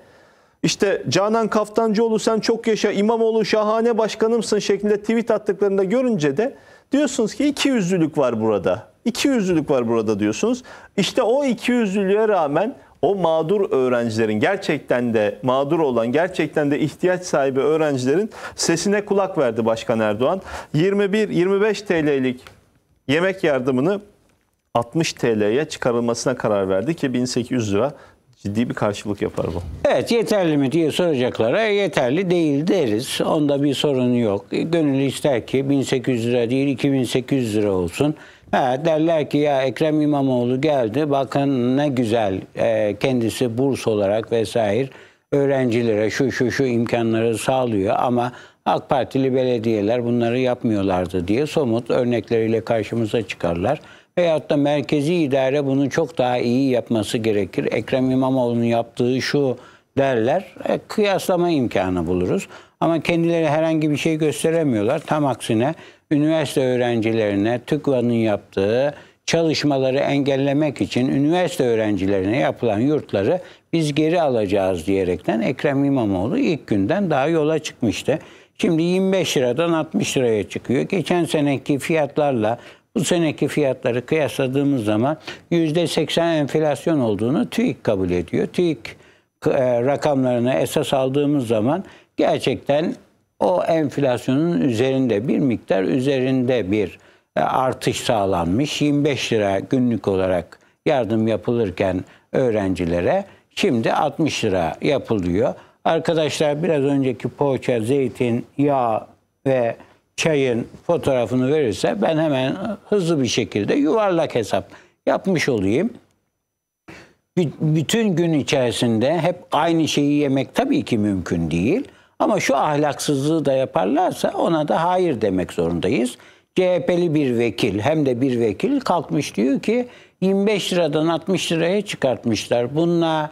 [SPEAKER 1] işte Canan Kaftancıoğlu sen çok yaşa, İmamoğlu şahane başkanımsın şeklinde tweet attıklarında görünce de diyorsunuz ki iki yüzlülük var burada. İki yüzlülük var burada diyorsunuz. İşte o iki yüzlülüğe rağmen o mağdur öğrencilerin gerçekten de mağdur olan gerçekten de ihtiyaç sahibi öğrencilerin sesine kulak verdi Başkan Erdoğan. 21-25 TL'lik yemek yardımını 60 TL'ye çıkarılmasına karar verdi ki 1800 lira ciddi bir karşılık yapar bu.
[SPEAKER 2] Evet yeterli mi diye soracaklara e, yeterli değil deriz. Onda bir sorun yok. E, gönül ister ki 1800 lira değil 2800 lira olsun. Evet derler ki ya Ekrem İmamoğlu geldi bakın ne güzel e, kendisi burs olarak vesaire öğrencilere şu şu şu imkanları sağlıyor ama AK Partili belediyeler bunları yapmıyorlardı diye somut örnekleriyle karşımıza çıkarlar. Veyahut da merkezi idare bunu çok daha iyi yapması gerekir. Ekrem İmamoğlu'nun yaptığı şu derler. E, kıyaslama imkanı buluruz. Ama kendileri herhangi bir şey gösteremiyorlar. Tam aksine üniversite öğrencilerine TÜKVA'nın yaptığı çalışmaları engellemek için üniversite öğrencilerine yapılan yurtları biz geri alacağız diyerekten Ekrem İmamoğlu ilk günden daha yola çıkmıştı. Şimdi 25 liradan 60 liraya çıkıyor. Geçen seneki fiyatlarla bu seneki fiyatları kıyasladığımız zaman %80 enflasyon olduğunu TÜİK kabul ediyor. TÜİK e, rakamlarını esas aldığımız zaman gerçekten o enflasyonun üzerinde bir miktar üzerinde bir e, artış sağlanmış. 25 lira günlük olarak yardım yapılırken öğrencilere şimdi 60 lira yapılıyor. Arkadaşlar biraz önceki poğaça, zeytin, yağ ve çayın fotoğrafını verirse ben hemen hızlı bir şekilde yuvarlak hesap yapmış olayım. B bütün gün içerisinde hep aynı şeyi yemek tabii ki mümkün değil. Ama şu ahlaksızlığı da yaparlarsa ona da hayır demek zorundayız. CHP'li bir vekil hem de bir vekil kalkmış diyor ki 25 liradan 60 liraya çıkartmışlar. Bununla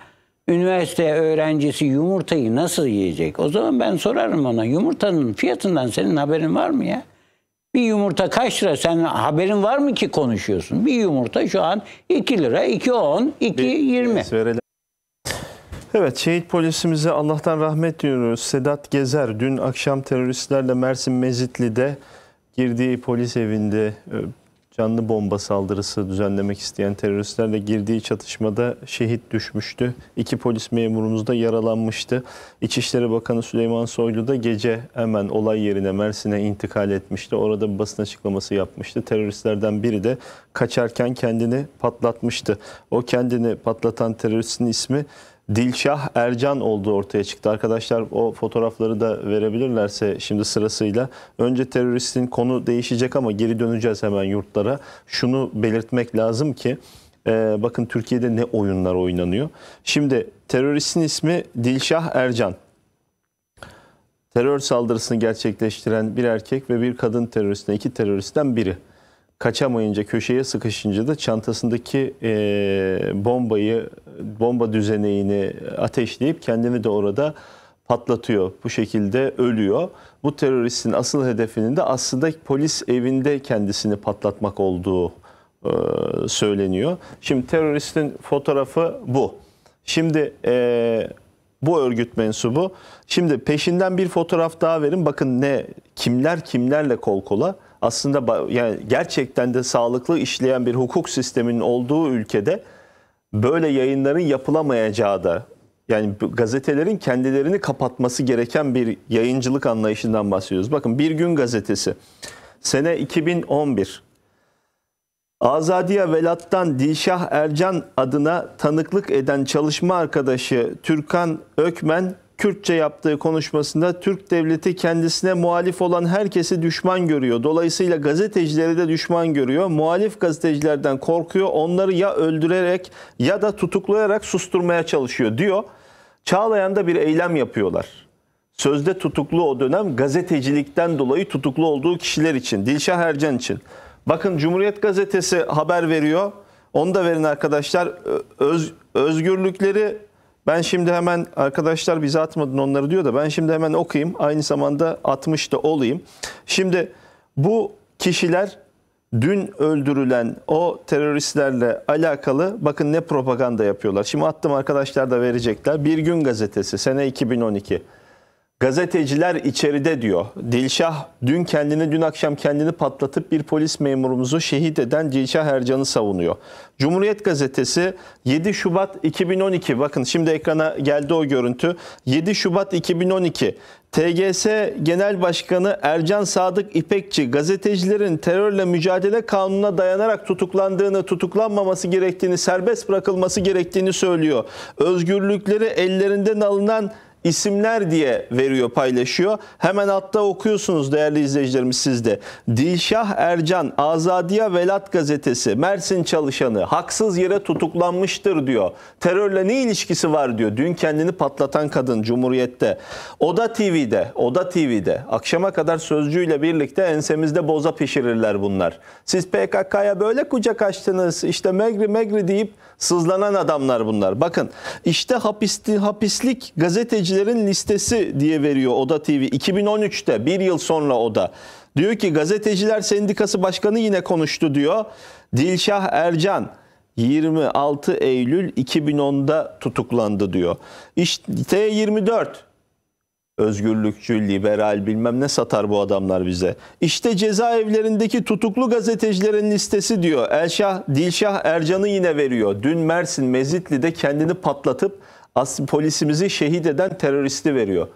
[SPEAKER 2] üniversite öğrencisi yumurtayı nasıl yiyecek? O zaman ben sorarım ona yumurtanın fiyatından senin haberin var mı ya? Bir yumurta kaç lira? Sen haberin var mı ki konuşuyorsun? Bir yumurta şu an 2 lira, 2.10, 2.20. Evet şehit polisimize Allah'tan
[SPEAKER 1] rahmet diliyoruz. Sedat Gezer dün akşam teröristlerle Mersin Mezitli'de girdiği polis evinde e, canlı bomba saldırısı düzenlemek isteyen teröristlerle girdiği çatışmada şehit düşmüştü. İki polis memurumuz da yaralanmıştı. İçişleri Bakanı Süleyman Soylu da gece hemen olay yerine Mersin'e intikal etmişti. Orada bir basın açıklaması yapmıştı. Teröristlerden biri de kaçarken kendini patlatmıştı. O kendini patlatan teröristin ismi Dilşah Ercan olduğu ortaya çıktı. Arkadaşlar o fotoğrafları da verebilirlerse şimdi sırasıyla. Önce teröristin konu değişecek ama geri döneceğiz hemen yurtlara. Şunu belirtmek lazım ki e, bakın Türkiye'de ne oyunlar oynanıyor. Şimdi teröristin ismi Dilşah Ercan. Terör saldırısını gerçekleştiren bir erkek ve bir kadın teröristine iki teröristten biri kaçamayınca, köşeye sıkışınca da çantasındaki e, bombayı, bomba düzeneğini ateşleyip kendini de orada patlatıyor. Bu şekilde ölüyor. Bu teröristin asıl hedefinin de aslında polis evinde kendisini patlatmak olduğu e, söyleniyor. Şimdi teröristin fotoğrafı bu. Şimdi e, bu örgüt mensubu. Şimdi peşinden bir fotoğraf daha verin. Bakın ne kimler kimlerle kol kola aslında yani gerçekten de sağlıklı işleyen bir hukuk sisteminin olduğu ülkede böyle yayınların yapılamayacağı da yani gazetelerin kendilerini kapatması gereken bir yayıncılık anlayışından bahsediyoruz. Bakın Bir Gün Gazetesi sene 2011 Azadiye Velat'tan Dilşah Ercan adına tanıklık eden çalışma arkadaşı Türkan Ökmen Kürtçe yaptığı konuşmasında Türk devleti kendisine muhalif olan herkesi düşman görüyor. Dolayısıyla gazetecileri de düşman görüyor. Muhalif gazetecilerden korkuyor. Onları ya öldürerek ya da tutuklayarak susturmaya çalışıyor diyor. Çağlayan'da bir eylem yapıyorlar. Sözde tutuklu o dönem gazetecilikten dolayı tutuklu olduğu kişiler için, Dilşah Ercan için. Bakın Cumhuriyet Gazetesi haber veriyor. Onu da verin arkadaşlar. Öz, özgürlükleri ben şimdi hemen arkadaşlar bize atmadın onları diyor da ben şimdi hemen okuyayım. Aynı zamanda atmış da olayım. Şimdi bu kişiler dün öldürülen o teröristlerle alakalı bakın ne propaganda yapıyorlar. Şimdi attım arkadaşlar da verecekler. Bir Gün Gazetesi sene 2012. Gazeteciler içeride diyor. Dilşah dün kendini dün akşam kendini patlatıp bir polis memurumuzu şehit eden Dilşah Ercan'ı savunuyor. Cumhuriyet Gazetesi 7 Şubat 2012 bakın şimdi ekrana geldi o görüntü. 7 Şubat 2012 TGS Genel Başkanı Ercan Sadık İpekçi gazetecilerin terörle mücadele kanununa dayanarak tutuklandığını, tutuklanmaması gerektiğini, serbest bırakılması gerektiğini söylüyor. Özgürlükleri ellerinden alınan isimler diye veriyor, paylaşıyor. Hemen altta okuyorsunuz değerli izleyicilerimiz sizde. Dilşah Ercan, Azadiya Velat gazetesi, Mersin çalışanı haksız yere tutuklanmıştır diyor. Terörle ne ilişkisi var diyor. Dün kendini patlatan kadın Cumhuriyet'te. Oda TV'de, Oda TV'de akşama kadar sözcüyle birlikte ensemizde boza pişirirler bunlar. Siz PKK'ya böyle kucak açtınız işte Megri Megri deyip sızlanan adamlar bunlar. Bakın işte hapisti, hapislik gazetecilerin listesi diye veriyor Oda TV. 2013'te bir yıl sonra Oda. Diyor ki gazeteciler sendikası başkanı yine konuştu diyor. Dilşah Ercan 26 Eylül 2010'da tutuklandı diyor. İşte T24 özgürlükçü, liberal bilmem ne satar bu adamlar bize. İşte cezaevlerindeki tutuklu gazetecilerin listesi diyor. Elşah, Dilşah Ercan'ı yine veriyor. Dün Mersin Mezitli'de kendini patlatıp polisimizi şehit eden teröristi
[SPEAKER 2] veriyor.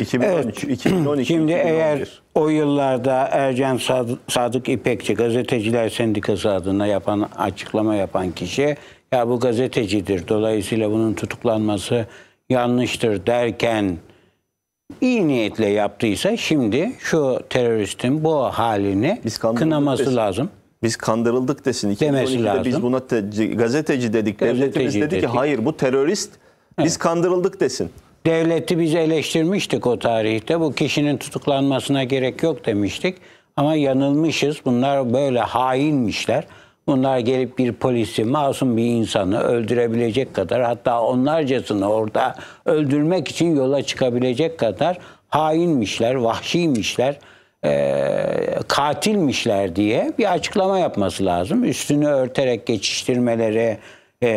[SPEAKER 2] 2013, evet. 2012. *clears throat* Şimdi 2011. eğer o yıllarda Ercan Sadık, Sadık İpekçi gazeteciler sendikası adına yapan açıklama yapan kişi ya bu gazetecidir dolayısıyla bunun tutuklanması yanlıştır derken iyi niyetle yaptıysa şimdi şu teröristin bu halini Biz kınaması desin. lazım. Biz kandırıldık desin. Demesi lazım. biz buna te- gazeteci dedik. Gazeteci Devletimiz dedi dedik. ki hayır bu terörist evet. biz kandırıldık desin. Devleti biz eleştirmiştik o tarihte. Bu kişinin tutuklanmasına gerek yok demiştik. Ama yanılmışız. Bunlar böyle hainmişler. Bunlar gelip bir polisi, masum bir insanı öldürebilecek kadar hatta onlarcasını orada öldürmek için yola çıkabilecek kadar hainmişler, vahşiymişler, e, katilmişler diye bir açıklama yapması lazım. Üstünü örterek geçiştirmeleri e,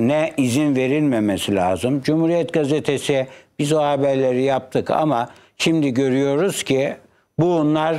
[SPEAKER 2] ne izin verilmemesi lazım. Cumhuriyet Gazetesi biz o haberleri yaptık ama şimdi görüyoruz ki bunlar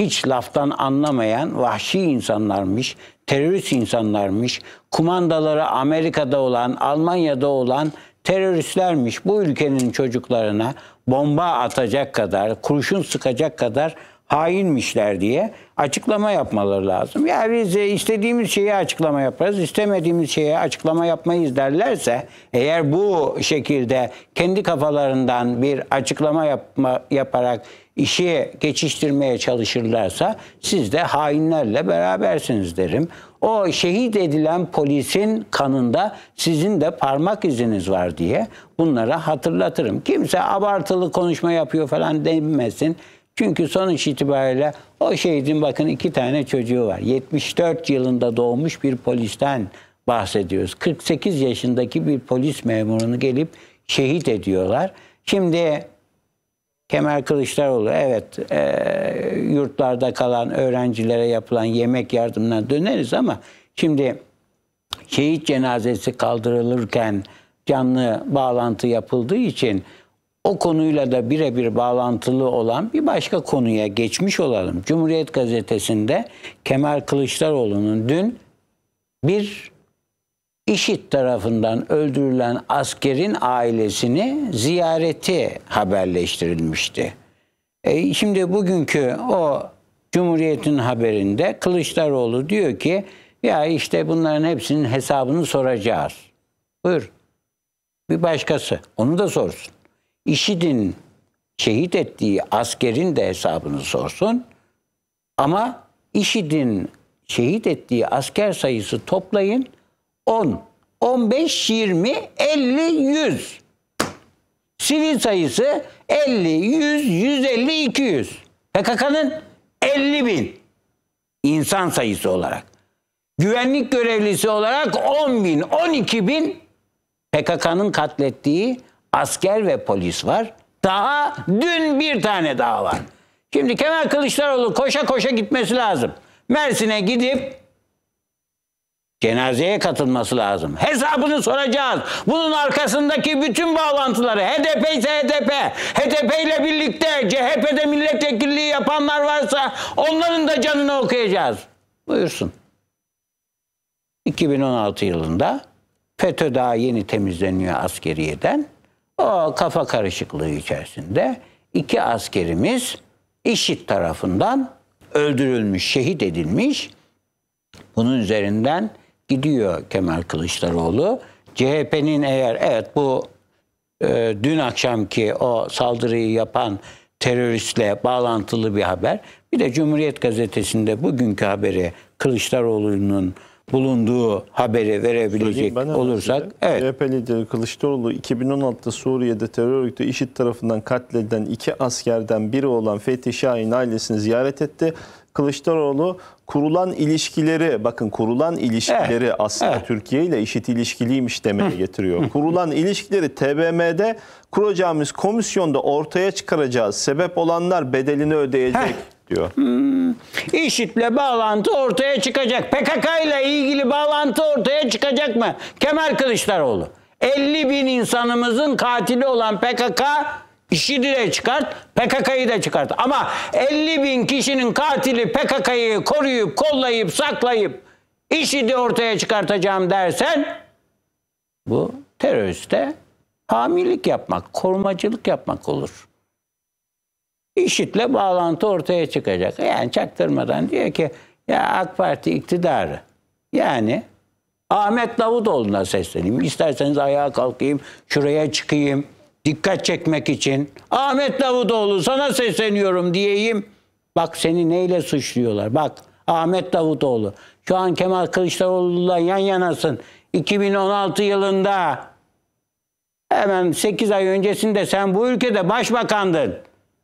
[SPEAKER 2] hiç laftan anlamayan vahşi insanlarmış, terörist insanlarmış, kumandaları Amerika'da olan, Almanya'da olan teröristlermiş. Bu ülkenin çocuklarına bomba atacak kadar, kurşun sıkacak kadar hainmişler diye açıklama yapmaları lazım. Ya biz e, istediğimiz şeyi açıklama yaparız, istemediğimiz şeyi açıklama yapmayız derlerse eğer bu şekilde kendi kafalarından bir açıklama yapma, yaparak işe geçiştirmeye çalışırlarsa siz de hainlerle berabersiniz derim. O şehit edilen polisin kanında sizin de parmak iziniz var diye bunlara hatırlatırım. Kimse abartılı konuşma yapıyor falan denmesin. Çünkü sonuç itibariyle o şehidin bakın iki tane çocuğu var. 74 yılında doğmuş bir polisten bahsediyoruz. 48 yaşındaki bir polis memurunu gelip şehit ediyorlar. Şimdi Kemal Kılıçdaroğlu evet e, yurtlarda kalan öğrencilere yapılan yemek yardımına döneriz ama şimdi şehit cenazesi kaldırılırken canlı bağlantı yapıldığı için o konuyla da birebir bağlantılı olan bir başka konuya geçmiş olalım. Cumhuriyet gazetesinde Kemal Kılıçdaroğlu'nun dün bir IŞİD tarafından öldürülen askerin ailesini ziyareti haberleştirilmişti. E şimdi bugünkü o Cumhuriyet'in haberinde Kılıçdaroğlu diyor ki ya işte bunların hepsinin hesabını soracağız. Buyur. Bir başkası. Onu da sorsun. IŞİD'in şehit ettiği askerin de hesabını sorsun. Ama IŞİD'in şehit ettiği asker sayısı toplayın 10, 15, 20, 50, 100. Sivil sayısı 50, 100, 150, 200. PKK'nın 50 bin insan sayısı olarak. Güvenlik görevlisi olarak 10 bin, 12 bin PKK'nın katlettiği asker ve polis var. Daha dün bir tane daha var. Şimdi Kemal Kılıçdaroğlu koşa koşa gitmesi lazım. Mersin'e gidip Cenazeye katılması lazım. Hesabını soracağız. Bunun arkasındaki bütün bağlantıları HDP ise HDP, HDP ile birlikte CHP'de milletvekilliği yapanlar varsa onların da canını okuyacağız. Buyursun. 2016 yılında FETÖ daha yeni temizleniyor askeriyeden. O kafa karışıklığı içerisinde iki askerimiz IŞİD tarafından öldürülmüş, şehit edilmiş. Bunun üzerinden gidiyor Kemal Kılıçdaroğlu. CHP'nin eğer evet bu e, dün akşamki o saldırıyı yapan teröristle bağlantılı bir haber. Bir de Cumhuriyet Gazetesi'nde bugünkü haberi Kılıçdaroğlu'nun bulunduğu haberi verebilecek olursak.
[SPEAKER 1] Evet. CHP lideri Kılıçdaroğlu 2016'da Suriye'de terör örgütü IŞİD tarafından katledilen iki askerden biri olan Fethi Şahin ailesini ziyaret etti Kılıçdaroğlu kurulan ilişkileri bakın kurulan ilişkileri evet. aslında evet. Türkiye ile işit ilişkiliymiş demeye getiriyor. kurulan ilişkileri TBM'de kuracağımız komisyonda ortaya çıkaracağız. Sebep olanlar bedelini ödeyecek. diyor.
[SPEAKER 2] Hmm. IŞİD'le bağlantı ortaya çıkacak. PKK ile ilgili bağlantı ortaya çıkacak mı? Kemal Kılıçdaroğlu. 50 bin insanımızın katili olan PKK İşi de çıkart, PKK'yı da çıkart. Ama 50 bin kişinin katili PKK'yı koruyup, kollayıp, saklayıp işi de ortaya çıkartacağım dersen bu teröriste hamilik yapmak, korumacılık yapmak olur. İşitle bağlantı ortaya çıkacak. Yani çaktırmadan diyor ki ya AK Parti iktidarı yani Ahmet Davutoğlu'na sesleneyim. İsterseniz ayağa kalkayım, şuraya çıkayım dikkat çekmek için Ahmet Davutoğlu sana sesleniyorum diyeyim. Bak seni neyle suçluyorlar? Bak Ahmet Davutoğlu. Şu an Kemal Kılıçdaroğlu'yla yan yanasın. 2016 yılında hemen 8 ay öncesinde sen bu ülkede başbakandın.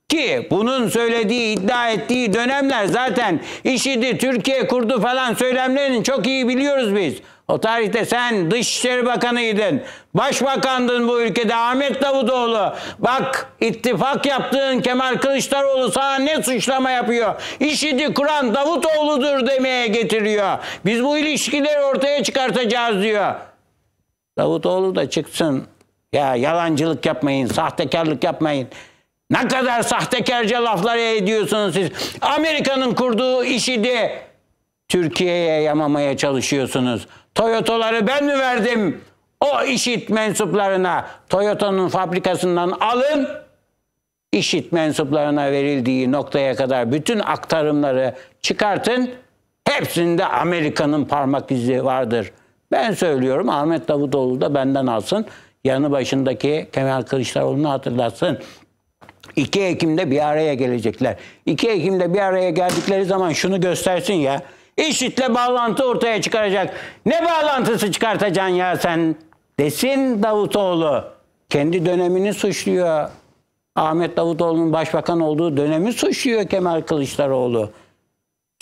[SPEAKER 2] Ki bunun söylediği, iddia ettiği dönemler zaten işidi, Türkiye kurdu falan söylemlerini çok iyi biliyoruz biz. O tarihte sen Dışişleri Bakanıydın. Başbakandın bu ülkede Ahmet Davutoğlu. Bak ittifak yaptığın Kemal Kılıçdaroğlu sana ne suçlama yapıyor? İşidi kuran Davutoğlu'dur demeye getiriyor. Biz bu ilişkileri ortaya çıkartacağız diyor. Davutoğlu da çıksın. Ya yalancılık yapmayın, sahtekarlık yapmayın. Ne kadar sahtekarca laflar ediyorsunuz siz. Amerika'nın kurduğu işidi Türkiye'ye yamamaya çalışıyorsunuz. Toyota'ları ben mi verdim? O işit mensuplarına Toyota'nın fabrikasından alın. İşit mensuplarına verildiği noktaya kadar bütün aktarımları çıkartın. Hepsinde Amerika'nın parmak izi vardır. Ben söylüyorum Ahmet Davutoğlu da benden alsın. Yanı başındaki Kemal Kılıçdaroğlu'nu hatırlatsın. 2 Ekim'de bir araya gelecekler. 2 Ekim'de bir araya geldikleri zaman şunu göstersin ya. IŞİD'le bağlantı ortaya çıkaracak. Ne bağlantısı çıkartacaksın ya sen desin Davutoğlu. Kendi dönemini suçluyor. Ahmet Davutoğlu'nun başbakan olduğu dönemi suçluyor Kemal Kılıçdaroğlu.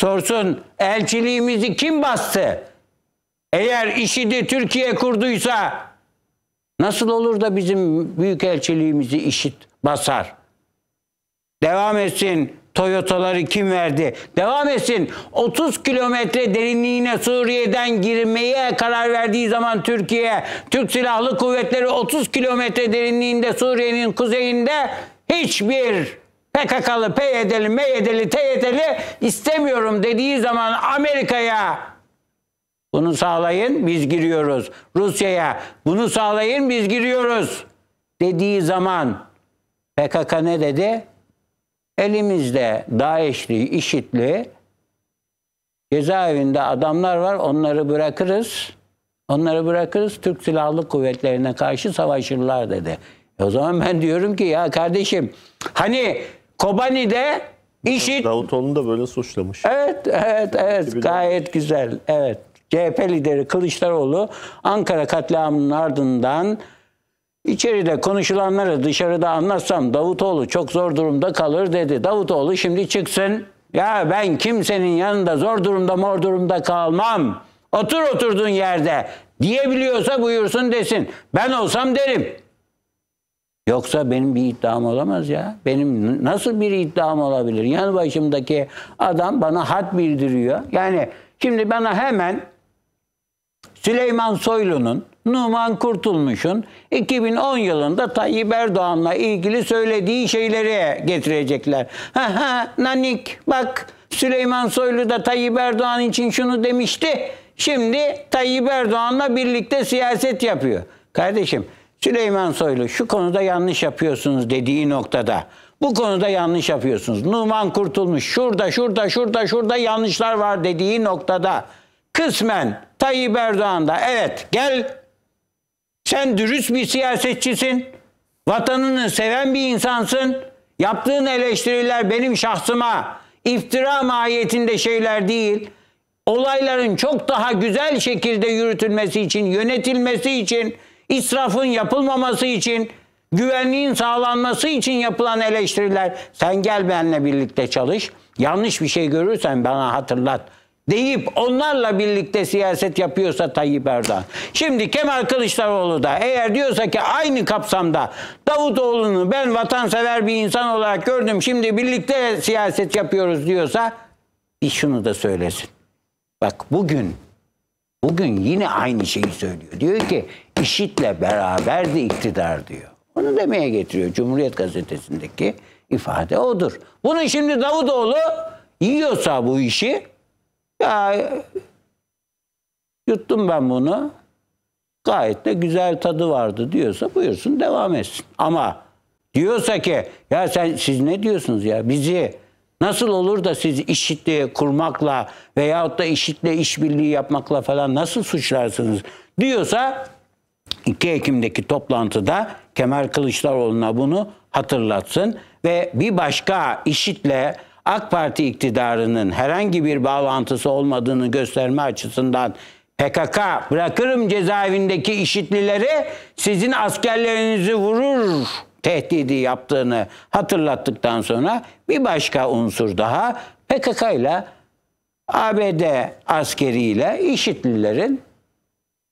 [SPEAKER 2] Sorsun elçiliğimizi kim bastı? Eğer IŞİD'i Türkiye kurduysa nasıl olur da bizim büyük elçiliğimizi IŞİD basar? Devam etsin. Toyota'ları kim verdi? Devam etsin. 30 kilometre derinliğine Suriye'den girmeye karar verdiği zaman Türkiye, Türk Silahlı Kuvvetleri 30 kilometre derinliğinde Suriye'nin kuzeyinde hiçbir PKK'lı, PYD'li, MYD'li, TYT'li istemiyorum dediği zaman Amerika'ya bunu sağlayın biz giriyoruz. Rusya'ya bunu sağlayın biz giriyoruz dediği zaman PKK ne dedi? Elimizde DAEŞ'li, IŞİD'li cezaevinde adamlar var. Onları bırakırız. Onları bırakırız. Türk Silahlı Kuvvetlerine karşı savaşırlar dedi. E o zaman ben diyorum ki ya kardeşim hani Kobani'de IŞİD... Davutoğlu da böyle suçlamış. Evet, evet, evet. Gayet güzel. Evet. CHP lideri Kılıçdaroğlu Ankara katliamının ardından İçeride konuşulanları dışarıda anlatsam Davutoğlu çok zor durumda kalır dedi. Davutoğlu şimdi çıksın. Ya ben kimsenin yanında zor durumda mor durumda kalmam. Otur oturduğun yerde diyebiliyorsa buyursun desin. Ben olsam derim. Yoksa benim bir iddiam olamaz ya. Benim nasıl bir iddiam olabilir? Yan başımdaki adam bana hat bildiriyor. Yani şimdi bana hemen Süleyman Soylu'nun Numan Kurtulmuş'un 2010 yılında Tayyip Erdoğan'la ilgili söylediği şeyleri getirecekler. Ha ha nanik bak Süleyman Soylu da Tayyip Erdoğan için şunu demişti. Şimdi Tayyip Erdoğan'la birlikte siyaset yapıyor. Kardeşim Süleyman Soylu şu konuda yanlış yapıyorsunuz dediği noktada. Bu konuda yanlış yapıyorsunuz. Numan Kurtulmuş şurada şurada şurada şurada yanlışlar var dediği noktada. Kısmen Tayyip Erdoğan da evet gel sen dürüst bir siyasetçisin. Vatanını seven bir insansın. Yaptığın eleştiriler benim şahsıma iftira mahiyetinde şeyler değil. Olayların çok daha güzel şekilde yürütülmesi için, yönetilmesi için, israfın yapılmaması için, güvenliğin sağlanması için yapılan eleştiriler. Sen gel benimle birlikte çalış. Yanlış bir şey görürsen bana hatırlat deyip onlarla birlikte siyaset yapıyorsa Tayyip Erdoğan. Şimdi Kemal Kılıçdaroğlu da eğer diyorsa ki aynı kapsamda Davutoğlu'nu ben vatansever bir insan olarak gördüm şimdi birlikte siyaset yapıyoruz diyorsa bir şunu da söylesin. Bak bugün bugün yine aynı şeyi söylüyor. Diyor ki işitle beraber de iktidar diyor. Onu demeye getiriyor Cumhuriyet Gazetesi'ndeki ifade odur. Bunu şimdi Davutoğlu yiyorsa bu işi ya yuttum ben bunu. Gayet de güzel tadı vardı diyorsa buyursun devam etsin. Ama diyorsa ki ya sen siz ne diyorsunuz ya bizi Nasıl olur da siz işitle kurmakla veyahut da işitle işbirliği yapmakla falan nasıl suçlarsınız diyorsa 2 Ekim'deki toplantıda Kemal Kılıçdaroğlu'na bunu hatırlatsın ve bir başka işitle AK Parti iktidarının herhangi bir bağlantısı olmadığını gösterme açısından PKK bırakırım cezaevindeki işitlileri sizin askerlerinizi vurur tehdidi yaptığını hatırlattıktan sonra bir başka unsur daha PKK ile ABD askeriyle işitlilerin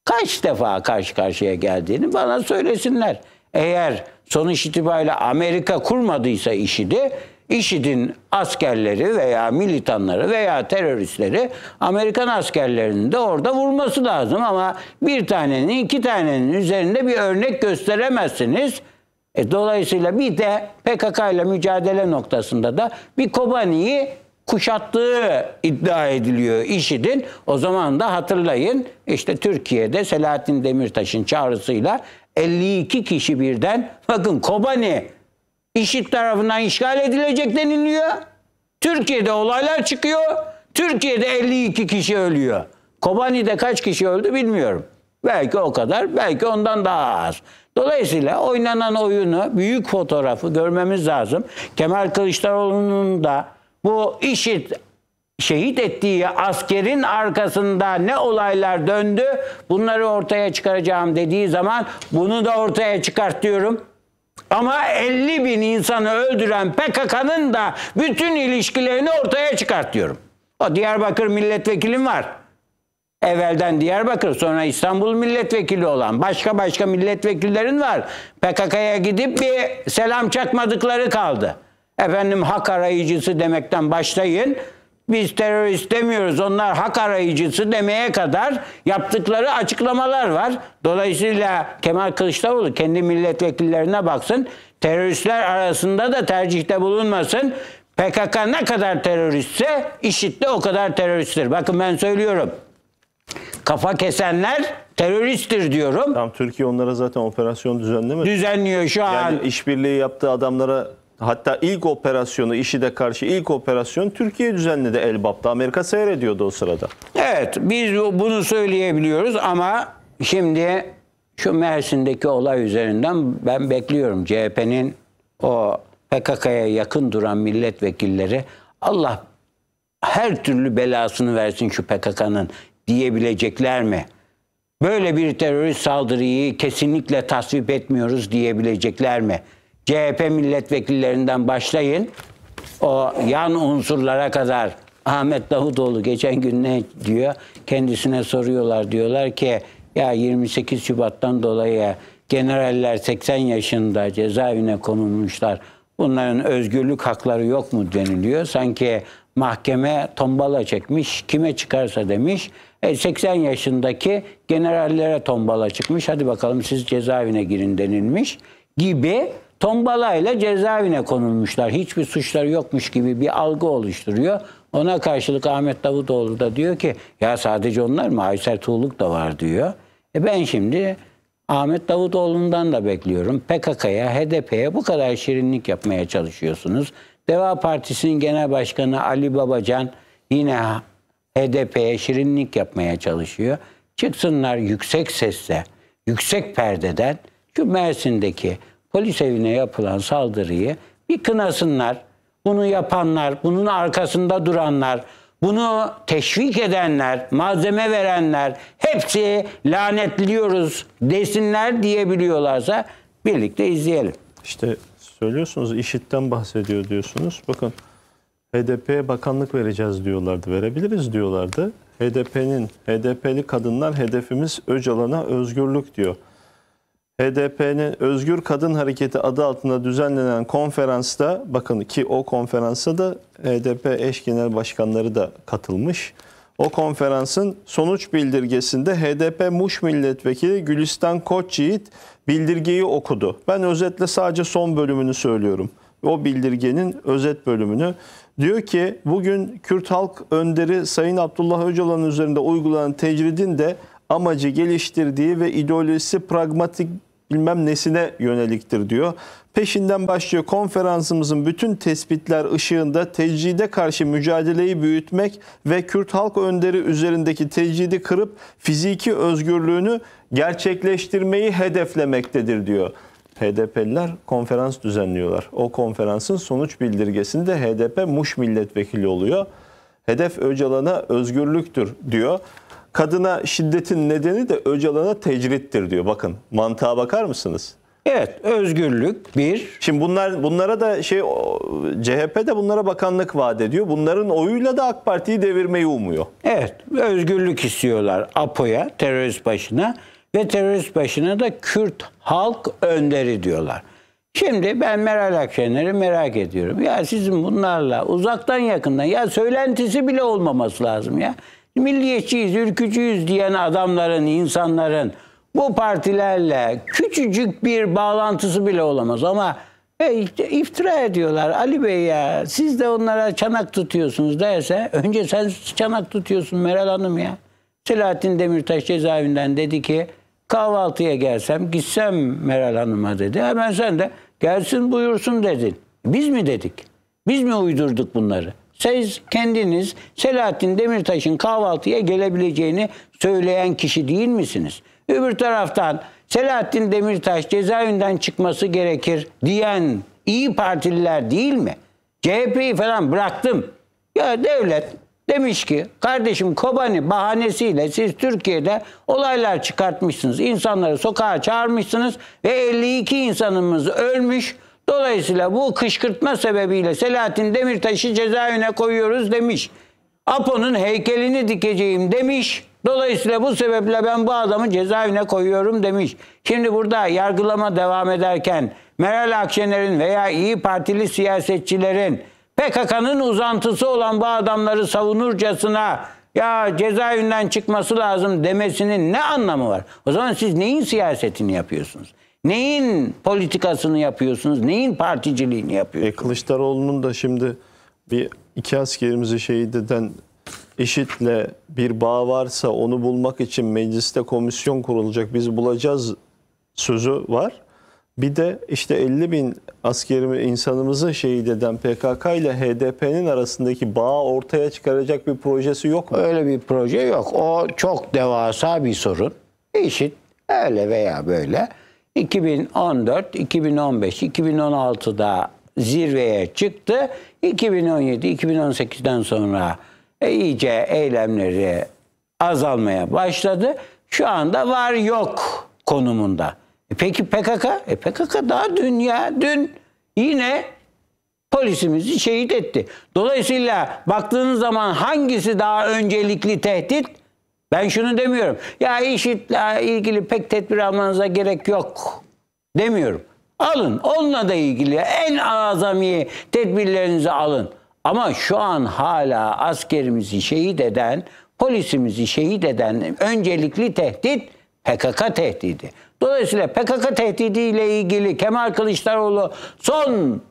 [SPEAKER 2] kaç defa karşı karşıya geldiğini bana söylesinler. Eğer sonuç itibariyle Amerika kurmadıysa işidi IŞİD'in askerleri veya militanları veya teröristleri Amerikan askerlerinin de orada vurması lazım ama bir tanenin iki tanenin üzerinde bir örnek gösteremezsiniz. E, dolayısıyla bir de PKK ile mücadele noktasında da bir Kobani'yi kuşattığı iddia ediliyor IŞİD'in. O zaman da hatırlayın işte Türkiye'de Selahattin Demirtaş'ın çağrısıyla 52 kişi birden bakın Kobani IŞİD tarafından işgal edilecek deniliyor. Türkiye'de olaylar çıkıyor. Türkiye'de 52 kişi ölüyor. Kobani'de kaç kişi öldü bilmiyorum. Belki o kadar, belki ondan daha az. Dolayısıyla oynanan oyunu, büyük fotoğrafı görmemiz lazım. Kemal Kılıçdaroğlu'nun da bu IŞİD şehit ettiği askerin arkasında ne olaylar döndü bunları ortaya çıkaracağım dediği zaman bunu da ortaya çıkart diyorum. Ama 50 bin insanı öldüren PKK'nın da bütün ilişkilerini ortaya çıkartıyorum. O Diyarbakır milletvekilim var. Evvelden Diyarbakır, sonra İstanbul milletvekili olan başka başka milletvekillerin var. PKK'ya gidip bir selam çakmadıkları kaldı. Efendim hak arayıcısı demekten başlayın biz terörist demiyoruz onlar hak arayıcısı demeye kadar yaptıkları açıklamalar var. Dolayısıyla Kemal Kılıçdaroğlu kendi milletvekillerine baksın teröristler arasında da tercihte bulunmasın. PKK ne kadar teröristse IŞİD de o kadar teröristtir. Bakın ben söylüyorum. Kafa kesenler teröristtir diyorum. Tam Türkiye onlara zaten operasyon düzenlemedi. Düzenliyor şu an. Yani işbirliği yaptığı adamlara
[SPEAKER 1] Hatta ilk operasyonu işi de karşı ilk operasyon Türkiye düzenledi Elbap'ta. Amerika seyrediyordu o sırada.
[SPEAKER 2] Evet biz bunu söyleyebiliyoruz ama şimdi şu Mersin'deki olay üzerinden ben bekliyorum CHP'nin o PKK'ya yakın duran milletvekilleri Allah her türlü belasını versin şu PKK'nın diyebilecekler mi? Böyle bir terörist saldırıyı kesinlikle tasvip etmiyoruz diyebilecekler mi? CHP milletvekillerinden başlayın. O yan unsurlara kadar Ahmet Davutoğlu geçen gün ne diyor? Kendisine soruyorlar diyorlar ki ya 28 Şubat'tan dolayı generaller 80 yaşında cezaevine konulmuşlar. Bunların özgürlük hakları yok mu deniliyor. Sanki mahkeme tombala çekmiş kime çıkarsa demiş. E 80 yaşındaki generallere tombala çıkmış hadi bakalım siz cezaevine girin denilmiş gibi tombalayla cezaevine konulmuşlar. Hiçbir suçları yokmuş gibi bir algı oluşturuyor. Ona karşılık Ahmet Davutoğlu da diyor ki ya sadece onlar mı? Aysel Tuğluk da var diyor. E ben şimdi Ahmet Davutoğlu'ndan da bekliyorum. PKK'ya, HDP'ye bu kadar şirinlik yapmaya çalışıyorsunuz. Deva Partisi'nin Genel Başkanı Ali Babacan yine HDP'ye şirinlik yapmaya çalışıyor. Çıksınlar yüksek sesle, yüksek perdeden şu Mersin'deki polis evine yapılan saldırıyı bir kınasınlar. Bunu yapanlar, bunun arkasında duranlar, bunu teşvik edenler, malzeme verenler hepsi lanetliyoruz desinler diyebiliyorlarsa birlikte izleyelim. İşte söylüyorsunuz
[SPEAKER 1] işitten bahsediyor diyorsunuz. Bakın HDP'ye bakanlık vereceğiz diyorlardı. Verebiliriz diyorlardı. HDP'nin, HDP'li kadınlar hedefimiz Öcalan'a özgürlük diyor. HDP'nin Özgür Kadın Hareketi adı altında düzenlenen konferansta bakın ki o konferansa da HDP eş genel başkanları da katılmış. O konferansın sonuç bildirgesinde HDP Muş Milletvekili Gülistan Koçyiğit bildirgeyi okudu. Ben özetle sadece son bölümünü söylüyorum. O bildirgenin özet bölümünü. Diyor ki bugün Kürt Halk Önderi Sayın Abdullah Öcalan üzerinde uygulanan tecridin de amacı geliştirdiği ve ideolojisi pragmatik bilmem nesine yöneliktir diyor. Peşinden başlıyor konferansımızın bütün tespitler ışığında tecride karşı mücadeleyi büyütmek ve Kürt halk önderi üzerindeki tecridi kırıp fiziki özgürlüğünü gerçekleştirmeyi hedeflemektedir diyor. HDP'liler konferans düzenliyorlar. O konferansın sonuç bildirgesinde HDP Muş milletvekili oluyor. Hedef Öcalan'a özgürlüktür diyor kadına şiddetin nedeni de Öcalan'a tecrittir diyor. Bakın mantığa bakar mısınız? Evet, özgürlük bir. Şimdi bunlar bunlara da şey CHP de bunlara bakanlık vaat ediyor. Bunların oyuyla da AK Parti'yi devirmeyi
[SPEAKER 2] umuyor. Evet, özgürlük istiyorlar APO'ya, terörist başına ve terörist başına da Kürt halk önderi diyorlar. Şimdi ben Meral Akşener'i merak ediyorum. Ya sizin bunlarla uzaktan yakından ya söylentisi bile olmaması lazım ya milliyetçiyiz, ülkücüyüz diyen adamların, insanların bu partilerle küçücük bir bağlantısı bile olamaz ama e, iftira ediyorlar. Ali Bey ya siz de onlara çanak tutuyorsunuz derse önce sen çanak tutuyorsun Meral Hanım ya. Selahattin Demirtaş cezaevinden dedi ki kahvaltıya gelsem gitsem Meral Hanım'a dedi. Hemen sen de gelsin buyursun dedin. Biz mi dedik? Biz mi uydurduk bunları? Siz kendiniz Selahattin Demirtaş'ın kahvaltıya gelebileceğini söyleyen kişi değil misiniz? Öbür taraftan Selahattin Demirtaş cezaevinden çıkması gerekir diyen iyi Partililer değil mi? CHP'yi falan bıraktım. Ya devlet demiş ki kardeşim Kobani bahanesiyle siz Türkiye'de olaylar çıkartmışsınız. İnsanları sokağa çağırmışsınız ve 52 insanımız ölmüş. Dolayısıyla bu kışkırtma sebebiyle Selahattin Demirtaş'ı cezaevine koyuyoruz demiş. Apo'nun heykelini dikeceğim demiş. Dolayısıyla bu sebeple ben bu adamı cezaevine koyuyorum demiş. Şimdi burada yargılama devam ederken Meral Akşener'in veya İyi Partili siyasetçilerin PKK'nın uzantısı olan bu adamları savunurcasına ya cezaevinden çıkması lazım demesinin ne anlamı var? O zaman siz neyin siyasetini yapıyorsunuz? Neyin politikasını yapıyorsunuz? Neyin particiliğini e, yapıyorsunuz? E, Kılıçdaroğlu'nun da şimdi bir iki askerimizi şehit eden
[SPEAKER 1] IŞİD'le bir bağ varsa onu bulmak için mecliste komisyon kurulacak biz bulacağız sözü var. Bir de işte 50 bin askerimi insanımızı şehit eden PKK ile HDP'nin arasındaki bağı ortaya çıkaracak bir projesi
[SPEAKER 2] yok mu? Öyle bir proje yok. O çok devasa bir sorun. IŞİD öyle veya böyle 2014, 2015, 2016'da zirveye çıktı. 2017-2018'den sonra e, iyice eylemleri azalmaya başladı. Şu anda var yok konumunda. E, peki PKK? E PKK daha dün ya dün yine polisimizi şehit etti. Dolayısıyla baktığınız zaman hangisi daha öncelikli tehdit? Ben şunu demiyorum. Ya IŞİD'le ilgili pek tedbir almanıza gerek yok demiyorum. Alın. Onunla da ilgili en azami tedbirlerinizi alın. Ama şu an hala askerimizi şehit eden, polisimizi şehit eden öncelikli tehdit PKK tehdidi. Dolayısıyla PKK tehdidiyle ilgili Kemal Kılıçdaroğlu son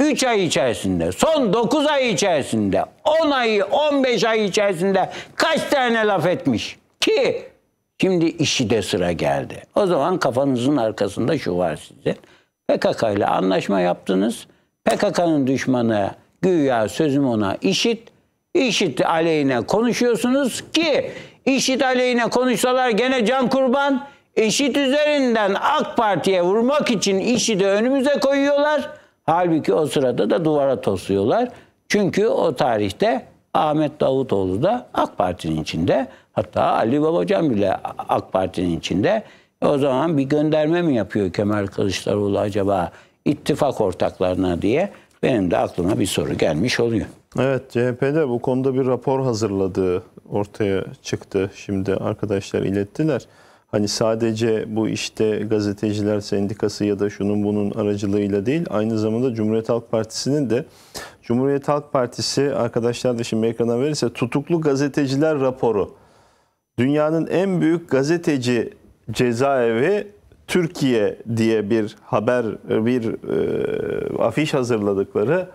[SPEAKER 2] 3 ay içerisinde, son 9 ay içerisinde, 10 ayı, 15 ay içerisinde kaç tane laf etmiş ki şimdi işi de sıra geldi. O zaman kafanızın arkasında şu var sizin. PKK ile anlaşma yaptınız. PKK'nın düşmanı güya sözüm ona işit. İşit aleyhine konuşuyorsunuz ki işit aleyhine konuşsalar gene can kurban. İşit üzerinden AK Parti'ye vurmak için işi de önümüze koyuyorlar. Halbuki o sırada da duvara tosluyorlar. Çünkü o tarihte Ahmet Davutoğlu da AK Parti'nin içinde. Hatta Ali Babacan bile AK Parti'nin içinde. E o zaman bir gönderme mi yapıyor Kemal Kılıçdaroğlu acaba ittifak ortaklarına diye? Benim de aklıma bir soru gelmiş oluyor. Evet CHP'de bu konuda bir rapor hazırladığı
[SPEAKER 1] ortaya çıktı. Şimdi arkadaşlar ilettiler hani sadece bu işte gazeteciler sendikası ya da şunun bunun aracılığıyla değil aynı zamanda Cumhuriyet Halk Partisi'nin de Cumhuriyet Halk Partisi arkadaşlar da şimdi ekrana verirse tutuklu gazeteciler raporu. Dünyanın en büyük gazeteci cezaevi Türkiye diye bir haber bir e, afiş hazırladıkları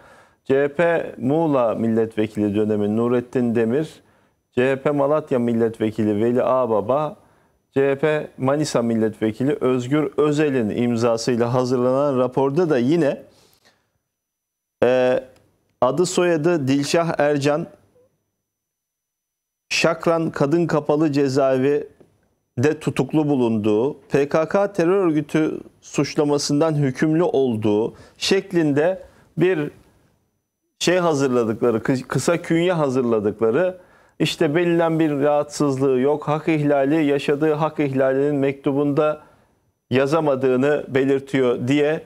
[SPEAKER 1] CHP Muğla milletvekili dönemi Nurettin Demir, CHP Malatya milletvekili Veli Ağbaba CHP Manisa Milletvekili Özgür Özel'in imzasıyla hazırlanan raporda da yine e, adı soyadı Dilşah Ercan Şakran Kadın Kapalı Cezaevi de tutuklu bulunduğu, PKK terör örgütü suçlamasından hükümlü olduğu şeklinde bir şey hazırladıkları, kısa künye hazırladıkları işte belirlen bir rahatsızlığı yok, hak ihlali yaşadığı hak ihlalinin mektubunda yazamadığını belirtiyor diye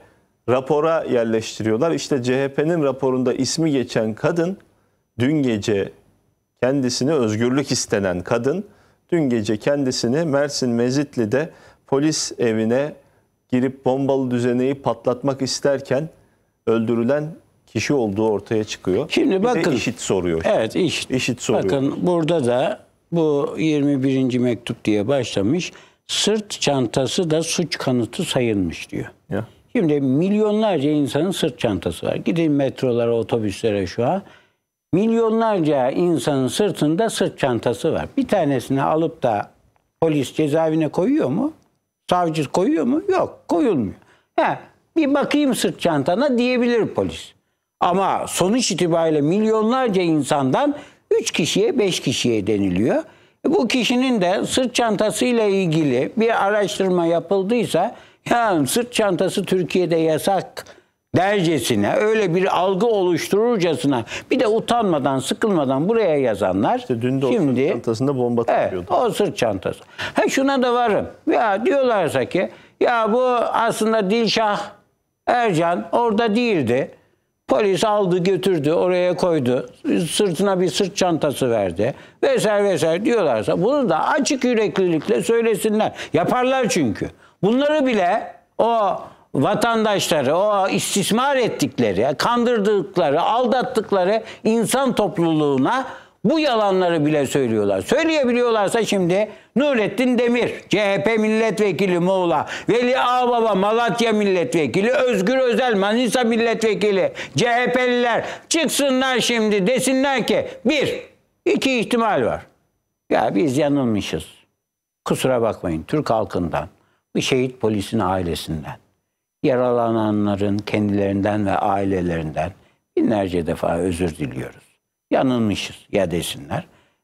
[SPEAKER 1] rapora yerleştiriyorlar. İşte CHP'nin raporunda ismi geçen kadın dün gece kendisini özgürlük istenen kadın dün gece kendisini Mersin Mezitli'de polis evine girip bombalı düzeneyi patlatmak isterken öldürülen kişi olduğu ortaya çıkıyor. Şimdi bir bakın. işit soruyor. Evet işit.
[SPEAKER 2] İşit soruyor. Bakın burada da bu 21. mektup diye başlamış. Sırt çantası da suç kanıtı sayılmış diyor. Ya. Şimdi milyonlarca insanın sırt çantası var. Gidin metrolara, otobüslere şu an. Milyonlarca insanın sırtında sırt çantası var. Bir tanesini alıp da polis cezaevine koyuyor mu? Savcı koyuyor mu? Yok, koyulmuyor. Ha, bir bakayım sırt çantana diyebilir polis. Ama sonuç itibariyle milyonlarca insandan 3 kişiye 5 kişiye deniliyor. E, bu kişinin de sırt çantasıyla ilgili bir araştırma yapıldıysa ya sırt çantası Türkiye'de yasak dercesine öyle bir algı oluştururcasına bir de utanmadan sıkılmadan buraya yazanlar işte dün de o şimdi, sırt çantasında bomba takıyordu. Evet, o sırt çantası. Ha şuna da varım. Ya diyorlarsa ki ya bu aslında Dilşah Ercan orada değildi. Polis aldı götürdü oraya koydu. Sırtına bir sırt çantası verdi. Vesaire vesaire diyorlarsa bunu da açık yüreklilikle söylesinler. Yaparlar çünkü. Bunları bile o vatandaşları, o istismar ettikleri, kandırdıkları, aldattıkları insan topluluğuna bu yalanları bile söylüyorlar. Söyleyebiliyorlarsa şimdi Nurettin Demir, CHP milletvekili Moğla, Veli Ağbaba Malatya milletvekili, Özgür Özel Manisa milletvekili, CHP'liler çıksınlar şimdi desinler ki bir, iki ihtimal var. Ya biz yanılmışız. Kusura bakmayın Türk halkından, bu şehit polisin ailesinden, yaralananların kendilerinden ve ailelerinden binlerce defa özür diliyoruz yanılmışız ya desinler.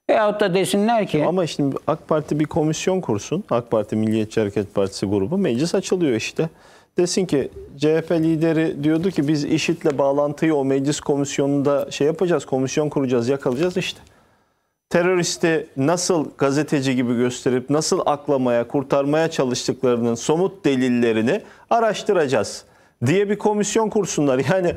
[SPEAKER 2] Veyahut da desinler ki... Ama şimdi AK Parti bir komisyon kursun. AK Parti Milliyetçi Hareket Partisi
[SPEAKER 1] grubu. Meclis açılıyor işte. Desin ki CHP lideri diyordu ki biz işitle bağlantıyı o meclis komisyonunda şey yapacağız, komisyon kuracağız, yakalayacağız işte. Teröristi nasıl gazeteci gibi gösterip nasıl aklamaya, kurtarmaya çalıştıklarının somut delillerini araştıracağız diye bir komisyon kursunlar. Yani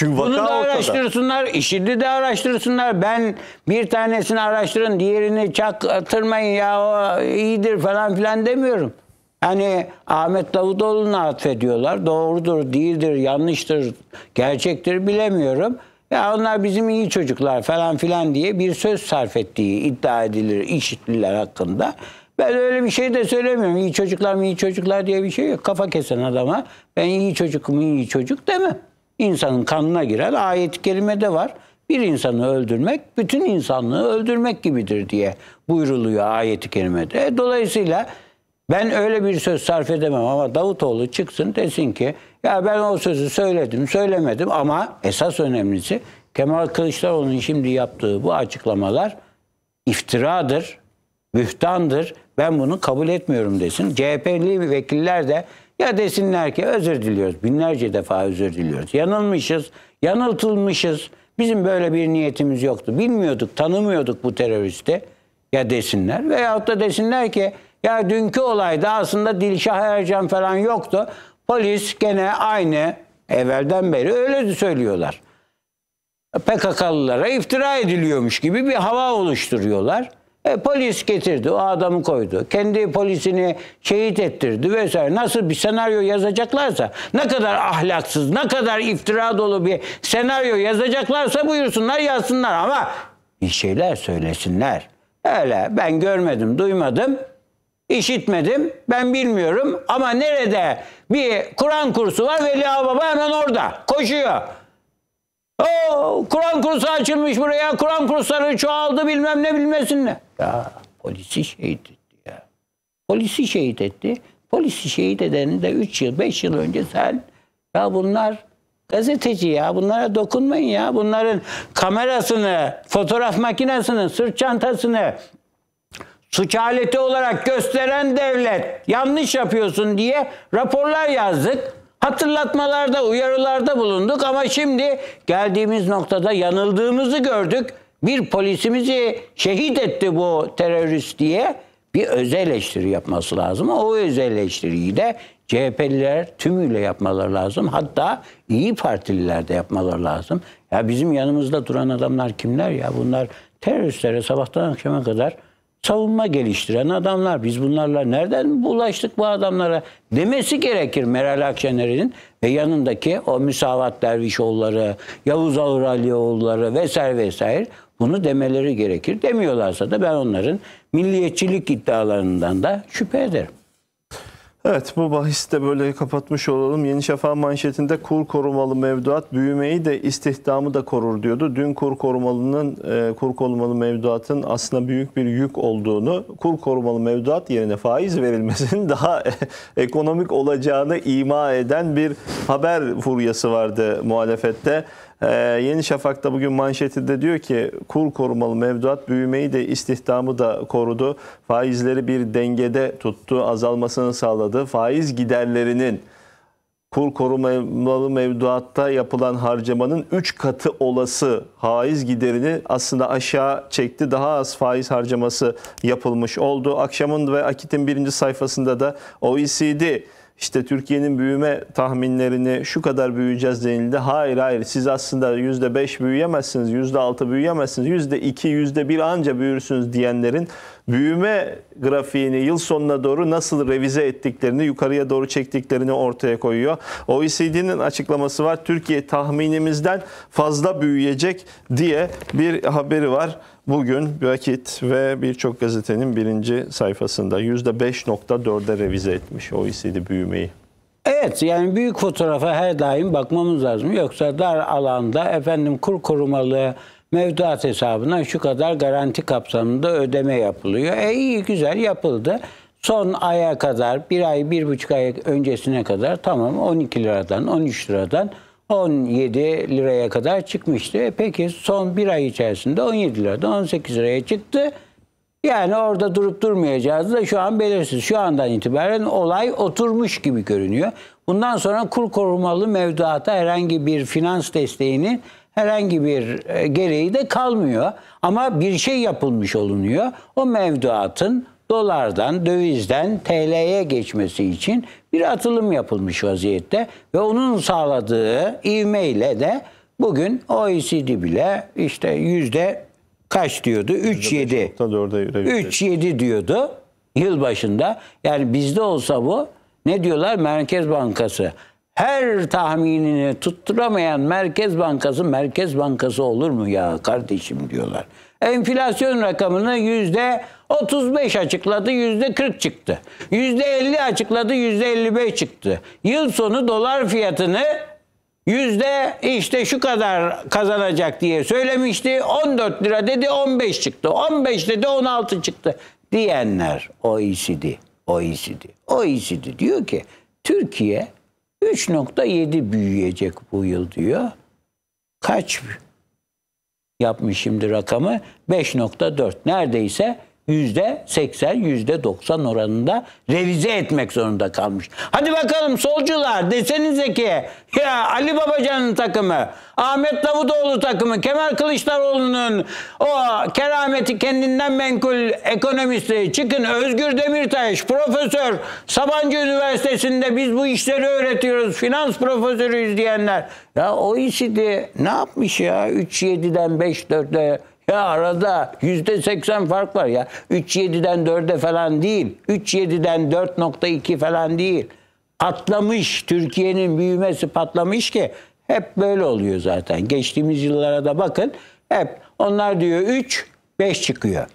[SPEAKER 2] çünkü vaka Bunu da ortada. araştırsınlar, IŞİD'i de araştırsınlar. Ben bir tanesini araştırın, diğerini çaktırmayın ya o iyidir falan filan demiyorum. Hani Ahmet Davutoğlu'na atfediyorlar. Doğrudur, değildir, yanlıştır, gerçektir bilemiyorum. Ya onlar bizim iyi çocuklar falan filan diye bir söz sarf ettiği iddia edilir işitliler hakkında. Ben öyle bir şey de söylemiyorum. İyi çocuklar mı iyi çocuklar diye bir şey yok. Kafa kesen adama ben iyi çocuk mu iyi çocuk demem insanın kanına girer. Ayet-i kerimede var. Bir insanı öldürmek bütün insanlığı öldürmek gibidir diye buyruluyor ayet-i kerimede. Dolayısıyla ben öyle bir söz sarf edemem ama Davutoğlu çıksın desin ki ya ben o sözü söyledim, söylemedim ama esas önemlisi Kemal Kılıçdaroğlu'nun şimdi yaptığı bu açıklamalar iftiradır, bühtandır. Ben bunu kabul etmiyorum desin. CHP'li vekiller de ya desinler ki özür diliyoruz. Binlerce defa özür diliyoruz. Yanılmışız, yanıltılmışız. Bizim böyle bir niyetimiz yoktu. Bilmiyorduk, tanımıyorduk bu teröristi. Ya desinler veyahut da desinler ki ya dünkü olayda aslında Dilşah Ercan falan yoktu. Polis gene aynı evvelden beri öyle söylüyorlar. PKK'lılara iftira ediliyormuş gibi bir hava oluşturuyorlar. E, polis getirdi, o adamı koydu. Kendi polisini şehit ettirdi vesaire. Nasıl bir senaryo yazacaklarsa, ne kadar ahlaksız, ne kadar iftira dolu bir senaryo yazacaklarsa buyursunlar, yazsınlar. Ama bir şeyler söylesinler. Öyle ben görmedim, duymadım, işitmedim, ben bilmiyorum. Ama nerede bir Kur'an kursu var, Veli Ağbaba hemen orada koşuyor. Oo, oh, Kur'an kursu açılmış buraya. Kur'an kursları çoğaldı bilmem ne bilmesin ne. Ya polisi şehit etti ya. Polisi şehit etti. Polisi şehit edenin de 3 yıl 5 yıl önce sen ya bunlar gazeteci ya bunlara dokunmayın ya. Bunların kamerasını, fotoğraf makinesini, sırt çantasını suç aleti olarak gösteren devlet yanlış yapıyorsun diye raporlar yazdık. Hatırlatmalarda, uyarılarda bulunduk ama şimdi geldiğimiz noktada yanıldığımızı gördük. Bir polisimizi şehit etti bu terörist diye bir öz eleştiri yapması lazım. O öz eleştiriyi de CHP'liler tümüyle yapmaları lazım. Hatta iyi Partililer de yapmaları lazım. Ya bizim yanımızda duran adamlar kimler ya? Bunlar teröristlere sabahtan akşama kadar savunma geliştiren adamlar. Biz bunlarla nereden bulaştık bu adamlara demesi gerekir Meral Akşener'in ve yanındaki o Müsavat Dervişoğulları, Yavuz Ağır Alioğulları vesaire vesaire bunu demeleri gerekir. Demiyorlarsa da ben onların milliyetçilik iddialarından da şüphe ederim.
[SPEAKER 1] Evet bu bahis de böyle kapatmış olalım. Yeni Şafak manşetinde kur korumalı mevduat büyümeyi de istihdamı da korur diyordu. Dün kur korumalının e, kur korumalı mevduatın aslında büyük bir yük olduğunu, kur korumalı mevduat yerine faiz verilmesinin *laughs* daha e, ekonomik olacağını ima eden bir haber furyası vardı muhalefette. Ee, Yeni Şafak'ta bugün manşeti de diyor ki kur korumalı mevduat büyümeyi de istihdamı da korudu. Faizleri bir dengede tuttu, azalmasını sağladı. Faiz giderlerinin kur korumalı mevduatta yapılan harcamanın 3 katı olası faiz giderini aslında aşağı çekti. Daha az faiz harcaması yapılmış oldu. Akşamın ve Akit'in birinci sayfasında da OECD işte Türkiye'nin büyüme tahminlerini şu kadar büyüyeceğiz denildi. Hayır hayır siz aslında %5 büyüyemezsiniz, %6 büyüyemezsiniz, %2, %1 anca büyürsünüz diyenlerin büyüme grafiğini yıl sonuna doğru nasıl revize ettiklerini, yukarıya doğru çektiklerini ortaya koyuyor. OECD'nin açıklaması var. Türkiye tahminimizden fazla büyüyecek diye bir haberi var bugün Brakit ve birçok gazetenin birinci sayfasında %5.4'e revize etmiş OECD büyümeyi.
[SPEAKER 2] Evet yani büyük fotoğrafa her daim bakmamız lazım. Yoksa dar alanda efendim kur korumalı mevduat hesabına şu kadar garanti kapsamında ödeme yapılıyor. E iyi güzel yapıldı. Son aya kadar bir ay bir buçuk ay öncesine kadar tamam 12 liradan 13 liradan 17 liraya kadar çıkmıştı. E peki son bir ay içerisinde 17 liradan 18 liraya çıktı. Yani orada durup durmayacağız da şu an belirsiz. Şu andan itibaren olay oturmuş gibi görünüyor. Bundan sonra kur korumalı mevduata herhangi bir finans desteğinin herhangi bir e, gereği de kalmıyor. Ama bir şey yapılmış olunuyor. O mevduatın dolardan, dövizden TL'ye geçmesi için bir atılım yapılmış vaziyette ve onun sağladığı ivmeyle de bugün OECD bile işte yüzde kaç diyordu? 3.7. 3.7 diyordu yıl başında. Yani bizde olsa bu ne diyorlar? Merkez Bankası. Her tahminini tutturamayan Merkez Bankası Merkez Bankası olur mu ya kardeşim diyorlar. Enflasyon rakamını yüzde 35 açıkladı yüzde %40 çıktı. yüzde %50 açıkladı yüzde %55 çıktı. Yıl sonu dolar fiyatını yüzde işte şu kadar kazanacak diye söylemişti. 14 lira dedi 15 çıktı. 15 dedi 16 çıktı diyenler OECD. OECD. OECD diyor ki Türkiye 3.7 büyüyecek bu yıl diyor. Kaç yapmış şimdi rakamı? 5.4. Neredeyse %80 %90 oranında revize etmek zorunda kalmış. Hadi bakalım solcular desenize ki ya Ali Babacan'ın takımı, Ahmet Davutoğlu takımı, Kemal Kılıçdaroğlu'nun o kerameti kendinden menkul ekonomisti çıkın Özgür Demirtaş, profesör Sabancı Üniversitesi'nde biz bu işleri öğretiyoruz, finans profesörüyüz diyenler. Ya o işi de ne yapmış ya 3-7'den 5 5.4'e ya arada yüzde seksen fark var ya. 3.7'den 4'e falan değil. 3.7'den 4.2 falan değil. Patlamış. Türkiye'nin büyümesi patlamış ki hep böyle oluyor zaten. Geçtiğimiz yıllara da bakın. Hep onlar diyor 3, 5 çıkıyor.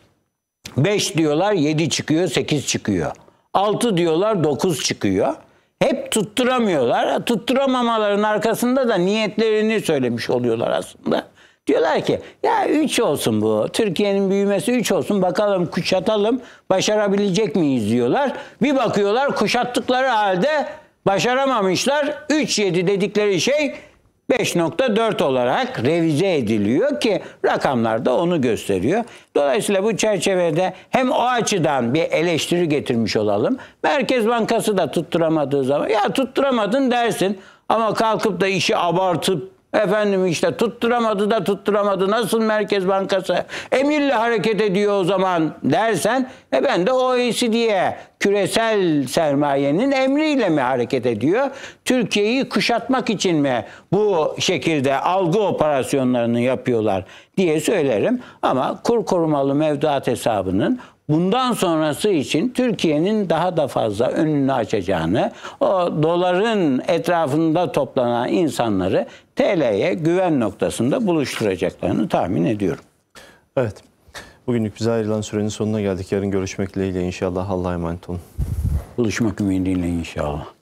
[SPEAKER 2] 5 diyorlar 7 çıkıyor, 8 çıkıyor. 6 diyorlar 9 çıkıyor. Hep tutturamıyorlar. Tutturamamaların arkasında da niyetlerini söylemiş oluyorlar aslında. Diyorlar ki ya 3 olsun bu. Türkiye'nin büyümesi 3 olsun. Bakalım kuşatalım. Başarabilecek miyiz diyorlar. Bir bakıyorlar kuşattıkları halde başaramamışlar. 3.7 dedikleri şey 5.4 olarak revize ediliyor ki rakamlar da onu gösteriyor. Dolayısıyla bu çerçevede hem o açıdan bir eleştiri getirmiş olalım. Merkez Bankası da tutturamadığı zaman ya tutturamadın dersin ama kalkıp da işi abartıp Efendim işte tutturamadı da tutturamadı. Nasıl Merkez Bankası emirle hareket ediyor o zaman dersen e ben de OECD'ye küresel sermayenin emriyle mi hareket ediyor? Türkiye'yi kuşatmak için mi bu şekilde algı operasyonlarını yapıyorlar diye söylerim. Ama kur korumalı mevduat hesabının bundan sonrası için Türkiye'nin daha da fazla önünü açacağını, o doların etrafında toplanan insanları TL'ye güven noktasında buluşturacaklarını tahmin ediyorum. Evet. Bugünlük bize
[SPEAKER 1] ayrılan sürenin sonuna geldik. Yarın görüşmek dileğiyle inşallah. Allah'a emanet olun. Buluşmak ümidiyle
[SPEAKER 2] inşallah.